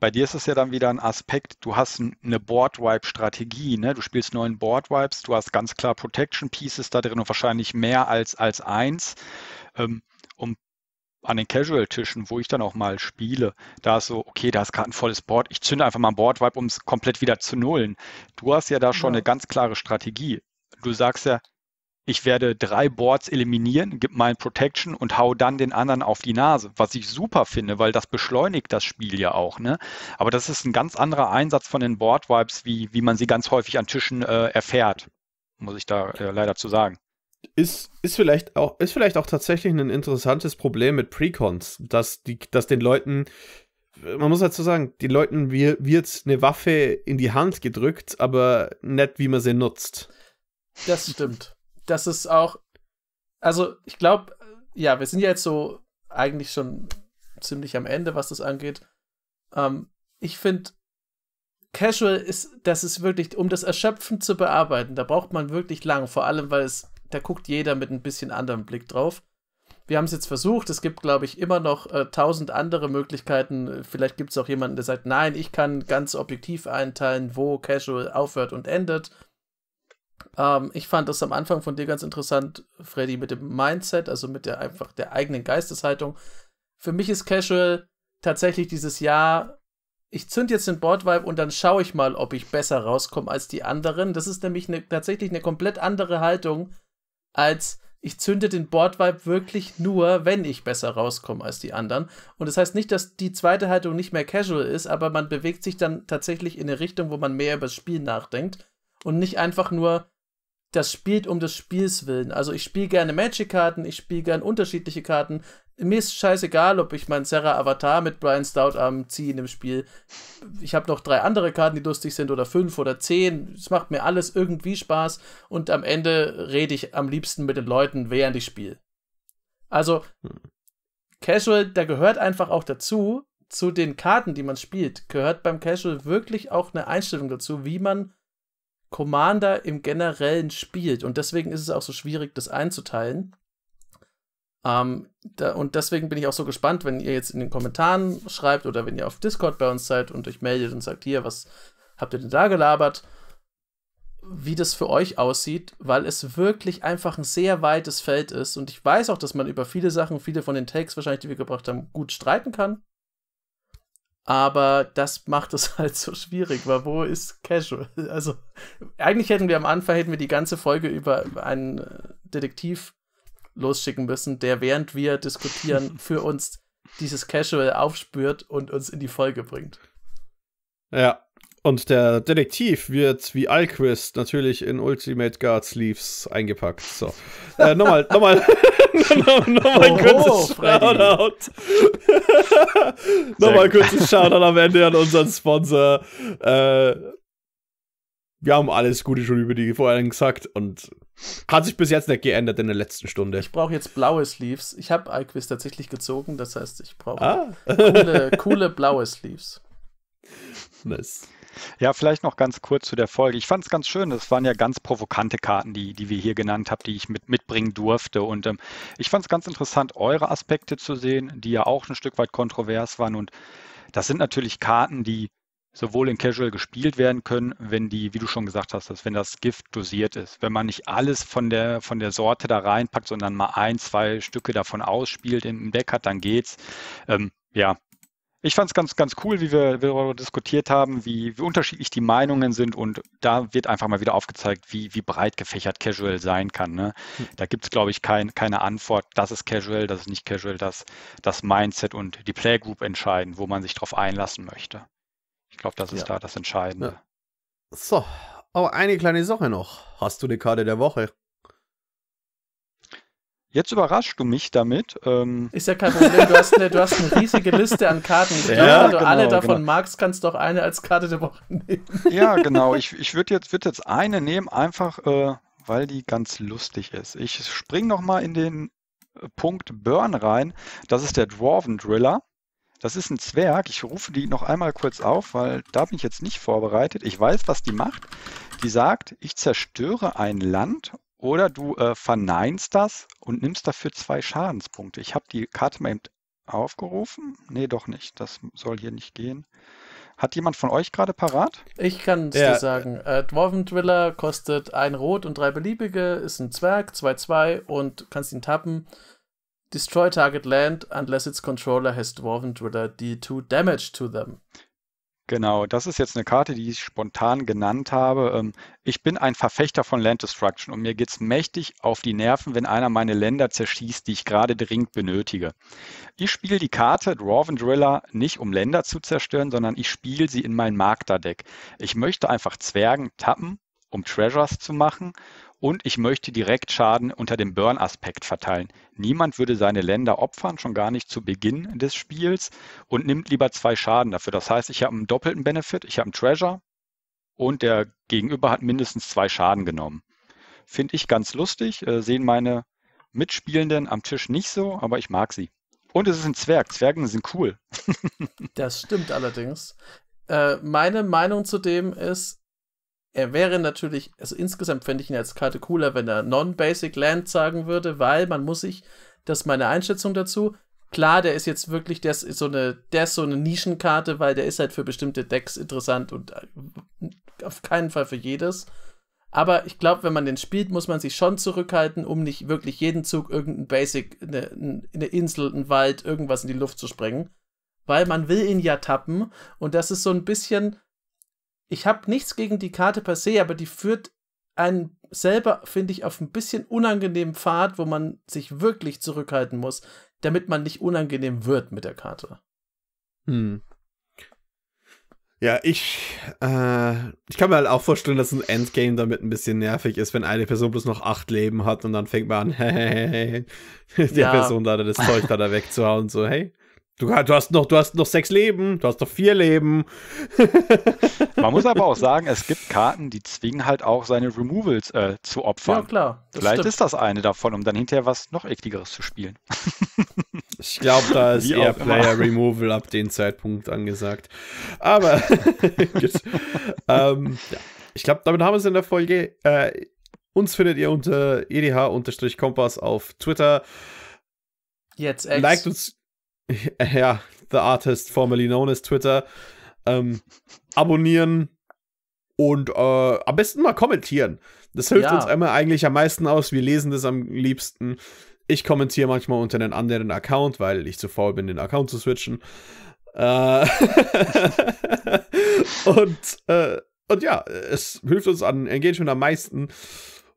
bei dir ist es ja dann wieder ein Aspekt, du hast eine Board-Wipe-Strategie, ne? Du spielst neun Board-Wipes, du hast ganz klar Protection-Pieces da drin und wahrscheinlich mehr als, als eins. Ähm, um an den Casual-Tischen, wo ich dann auch mal spiele, da ist so, okay, da ist gerade ein volles Board, ich zünde einfach mal ein Board-Wipe, um es komplett wieder zu nullen. Du hast ja da schon ja. eine ganz klare Strategie. Du sagst ja, ich werde drei Boards eliminieren, gib mein Protection und hau dann den anderen auf die Nase, was ich super finde, weil das beschleunigt das Spiel ja auch. Ne? Aber das ist ein ganz anderer Einsatz von den Board Wipes, wie, wie man sie ganz häufig an Tischen äh, erfährt, muss ich da äh, leider zu sagen. Ist, ist, vielleicht auch, ist vielleicht auch tatsächlich ein interessantes Problem mit Precons, dass, die, dass den Leuten man muss dazu sagen, den Leuten wird eine Waffe in die Hand gedrückt, aber nicht, wie man sie nutzt. Das stimmt dass es auch, also ich glaube, ja, wir sind ja jetzt so eigentlich schon ziemlich am Ende, was das angeht. Ähm, ich finde, Casual ist, das ist wirklich, um das erschöpfend zu bearbeiten, da braucht man wirklich lang, vor allem, weil es, da guckt jeder mit ein bisschen anderem Blick drauf. Wir haben es jetzt versucht, es gibt, glaube ich, immer noch äh, tausend äh, andere Möglichkeiten. Vielleicht gibt es auch jemanden, der sagt, nein, ich kann ganz objektiv einteilen, wo Casual aufhört und endet. Ähm, ich fand das am Anfang von dir ganz interessant, Freddy, mit dem Mindset, also mit der einfach der eigenen Geisteshaltung. Für mich ist Casual tatsächlich dieses Jahr, ich zünd jetzt den Boardvibe und dann schaue ich mal, ob ich besser rauskomme als die anderen. Das ist nämlich eine, tatsächlich eine komplett andere Haltung als ich zünde den Boardvibe wirklich nur, wenn ich besser rauskomme als die anderen. Und das heißt nicht, dass die zweite Haltung nicht mehr casual ist, aber man bewegt sich dann tatsächlich in eine Richtung, wo man mehr über das Spiel nachdenkt und nicht einfach nur das spielt um des Spiels willen. Also ich spiele gerne Magic-Karten, ich spiele gerne unterschiedliche Karten. Mir ist scheißegal, ob ich meinen Serra Avatar mit Brian Stout am Ziehen im Spiel. Ich habe noch drei andere Karten, die lustig sind, oder fünf oder zehn. Es macht mir alles irgendwie Spaß und am Ende rede ich am liebsten mit den Leuten, während ich spiele. Also, Casual, da gehört einfach auch dazu, zu den Karten, die man spielt, gehört beim Casual wirklich auch eine Einstellung dazu, wie man Commander im Generellen spielt. Und deswegen ist es auch so schwierig, das einzuteilen. Ähm, da, und deswegen bin ich auch so gespannt, wenn ihr jetzt in den Kommentaren schreibt oder wenn ihr auf Discord bei uns seid und euch meldet und sagt, hier, was habt ihr denn da gelabert? Wie das für euch aussieht, weil es wirklich einfach ein sehr weites Feld ist. Und ich weiß auch, dass man über viele Sachen, viele von den Takes wahrscheinlich, die wir gebracht haben, gut streiten kann. Aber das macht es halt so schwierig, weil wo ist Casual? Also, eigentlich hätten wir am Anfang hätten wir die ganze Folge über einen äh, Detektiv losschicken müssen, der während wir diskutieren für uns dieses Casual aufspürt und uns in die Folge bringt. Ja. Und der Detektiv wird wie Alquist natürlich in Ultimate Guard Sleeves eingepackt. So. Äh, nochmal, nochmal, nochmal no, kurzes Shoutout. nochmal kurzes Shoutout am Ende an unseren Sponsor. Äh, wir haben alles Gute schon über die vorherigen gesagt und hat sich bis jetzt nicht geändert in der letzten Stunde. Ich brauche jetzt blaue Sleeves. Ich habe Alquist tatsächlich gezogen, das heißt, ich brauche ah. coole, coole blaue Sleeves. Nice. Ja, vielleicht noch ganz kurz zu der Folge. Ich fand es ganz schön. Das waren ja ganz provokante Karten, die, die wir hier genannt haben, die ich mit, mitbringen durfte. Und ähm, ich fand es ganz interessant, eure Aspekte zu sehen, die ja auch ein Stück weit kontrovers waren. Und das sind natürlich Karten, die sowohl in Casual gespielt werden können, wenn die, wie du schon gesagt hast, dass wenn das Gift dosiert ist, wenn man nicht alles von der, von der Sorte da reinpackt, sondern mal ein, zwei Stücke davon ausspielt im Deck hat, dann geht's. Ähm, ja, ich fand es ganz, ganz cool, wie wir, wie wir diskutiert haben, wie, wie, unterschiedlich die Meinungen sind und da wird einfach mal wieder aufgezeigt, wie, wie breit gefächert Casual sein kann. Ne? Hm. Da gibt es, glaube ich, kein, keine Antwort, das ist Casual, das ist nicht Casual, das, das Mindset und die Playgroup entscheiden, wo man sich darauf einlassen möchte. Ich glaube, das ist ja. da das Entscheidende. Ja. So, aber eine kleine Sache noch. Hast du eine Karte der Woche? Jetzt überraschst du mich damit. Ähm ist ja kein Problem, du hast eine, du hast eine riesige Liste an Karten. Ich glaube, ja, wenn du genau, alle davon genau. magst, kannst du auch eine als Karte der Woche nehmen. Ja, genau. Ich, ich würde jetzt, würd jetzt eine nehmen, einfach äh, weil die ganz lustig ist. Ich spring nochmal in den äh, Punkt Burn rein. Das ist der Dwarven Driller. Das ist ein Zwerg. Ich rufe die noch einmal kurz auf, weil da bin ich jetzt nicht vorbereitet. Ich weiß, was die macht. Die sagt, ich zerstöre ein Land oder du äh, verneinst das und nimmst dafür zwei Schadenspunkte. Ich habe die Karte mal eben aufgerufen. Nee, doch nicht. Das soll hier nicht gehen. Hat jemand von euch gerade parat? Ich kann es ja. dir sagen. Äh, Dwarven Driller kostet ein Rot und drei beliebige, ist ein Zwerg, 2-2 und kannst ihn tappen. Destroy target land unless its controller has Dwarven Driller D2 damage to them. Genau, das ist jetzt eine Karte, die ich spontan genannt habe. Ähm, ich bin ein Verfechter von Land Destruction und mir geht es mächtig auf die Nerven, wenn einer meine Länder zerschießt, die ich gerade dringend benötige. Ich spiele die Karte Dwarven Driller nicht, um Länder zu zerstören, sondern ich spiele sie in mein Magda-Deck. Ich möchte einfach Zwergen tappen, um Treasures zu machen und ich möchte direkt Schaden unter dem Burn-Aspekt verteilen. Niemand würde seine Länder opfern, schon gar nicht zu Beginn des Spiels und nimmt lieber zwei Schaden dafür. Das heißt, ich habe einen doppelten Benefit, ich habe einen Treasure und der Gegenüber hat mindestens zwei Schaden genommen. Finde ich ganz lustig, äh, sehen meine Mitspielenden am Tisch nicht so, aber ich mag sie. Und es ist ein Zwerg. Zwergen sind cool. das stimmt allerdings. Äh, meine Meinung zu dem ist, er wäre natürlich, also insgesamt fände ich ihn als Karte cooler, wenn er Non-Basic Land sagen würde, weil man muss sich, das ist meine Einschätzung dazu, klar, der ist jetzt wirklich, der ist so eine, der ist so eine Nischenkarte, weil der ist halt für bestimmte Decks interessant und äh, auf keinen Fall für jedes. Aber ich glaube, wenn man den spielt, muss man sich schon zurückhalten, um nicht wirklich jeden Zug irgendein Basic, eine, eine Insel, einen Wald, irgendwas in die Luft zu sprengen. Weil man will ihn ja tappen und das ist so ein bisschen, ich habe nichts gegen die Karte per se, aber die führt einen selber, finde ich, auf ein bisschen unangenehmen Pfad, wo man sich wirklich zurückhalten muss, damit man nicht unangenehm wird mit der Karte. Hm. Ja, ich, äh, ich kann mir halt auch vorstellen, dass ein Endgame damit ein bisschen nervig ist, wenn eine Person bloß noch acht Leben hat und dann fängt man an, hey, hey, hey, der ja. Person da das Zeug da wegzuhauen, so, hey, Du, du, hast noch, du hast noch sechs Leben, du hast noch vier Leben. Man muss aber auch sagen, es gibt Karten, die zwingen halt auch seine Removals äh, zu opfern. Ja, klar. Vielleicht stimmt. ist das eine davon, um dann hinterher was noch ekligeres zu spielen. ich glaube, da ist Wie eher Player immer. Removal ab dem Zeitpunkt angesagt. Aber ähm, ja. ich glaube, damit haben wir es in der Folge. Äh, uns findet ihr unter edh-kompass auf Twitter. Jetzt Liked uns, ja, The Artist, formerly known as Twitter, ähm, abonnieren und äh, am besten mal kommentieren. Das hilft ja. uns immer eigentlich am meisten aus. Wir lesen das am liebsten. Ich kommentiere manchmal unter einen anderen Account, weil ich zu faul bin, den Account zu switchen. Äh und, äh, und ja, es hilft uns an Engagement am meisten.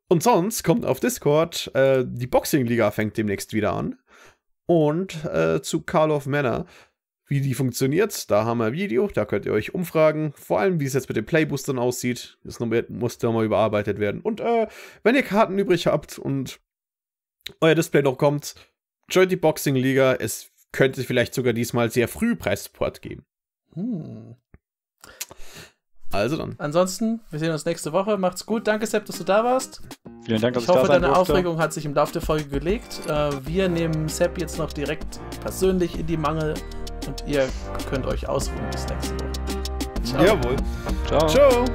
Und sonst kommt auf Discord, äh, die Boxing-Liga fängt demnächst wieder an und äh, zu Call of Manor. Wie die funktioniert, da haben wir ein Video, da könnt ihr euch umfragen. Vor allem, wie es jetzt mit den Playboostern aussieht. Das muss nochmal überarbeitet werden. Und äh, wenn ihr Karten übrig habt und euer Display noch kommt, joint die Boxing Liga. Es könnte vielleicht sogar diesmal sehr früh Preissupport geben. Hm. Also dann. Ansonsten, wir sehen uns nächste Woche. Macht's gut. Danke, Sepp, dass du da warst. Vielen Dank, dass ich, ich hoffe, da sein deine durfte. Aufregung hat sich im Laufe der Folge gelegt. Äh, wir nehmen Sepp jetzt noch direkt persönlich in die Mangel und ihr könnt euch ausruhen bis nächste Woche. Ciao. Jawohl. Ciao. Ciao.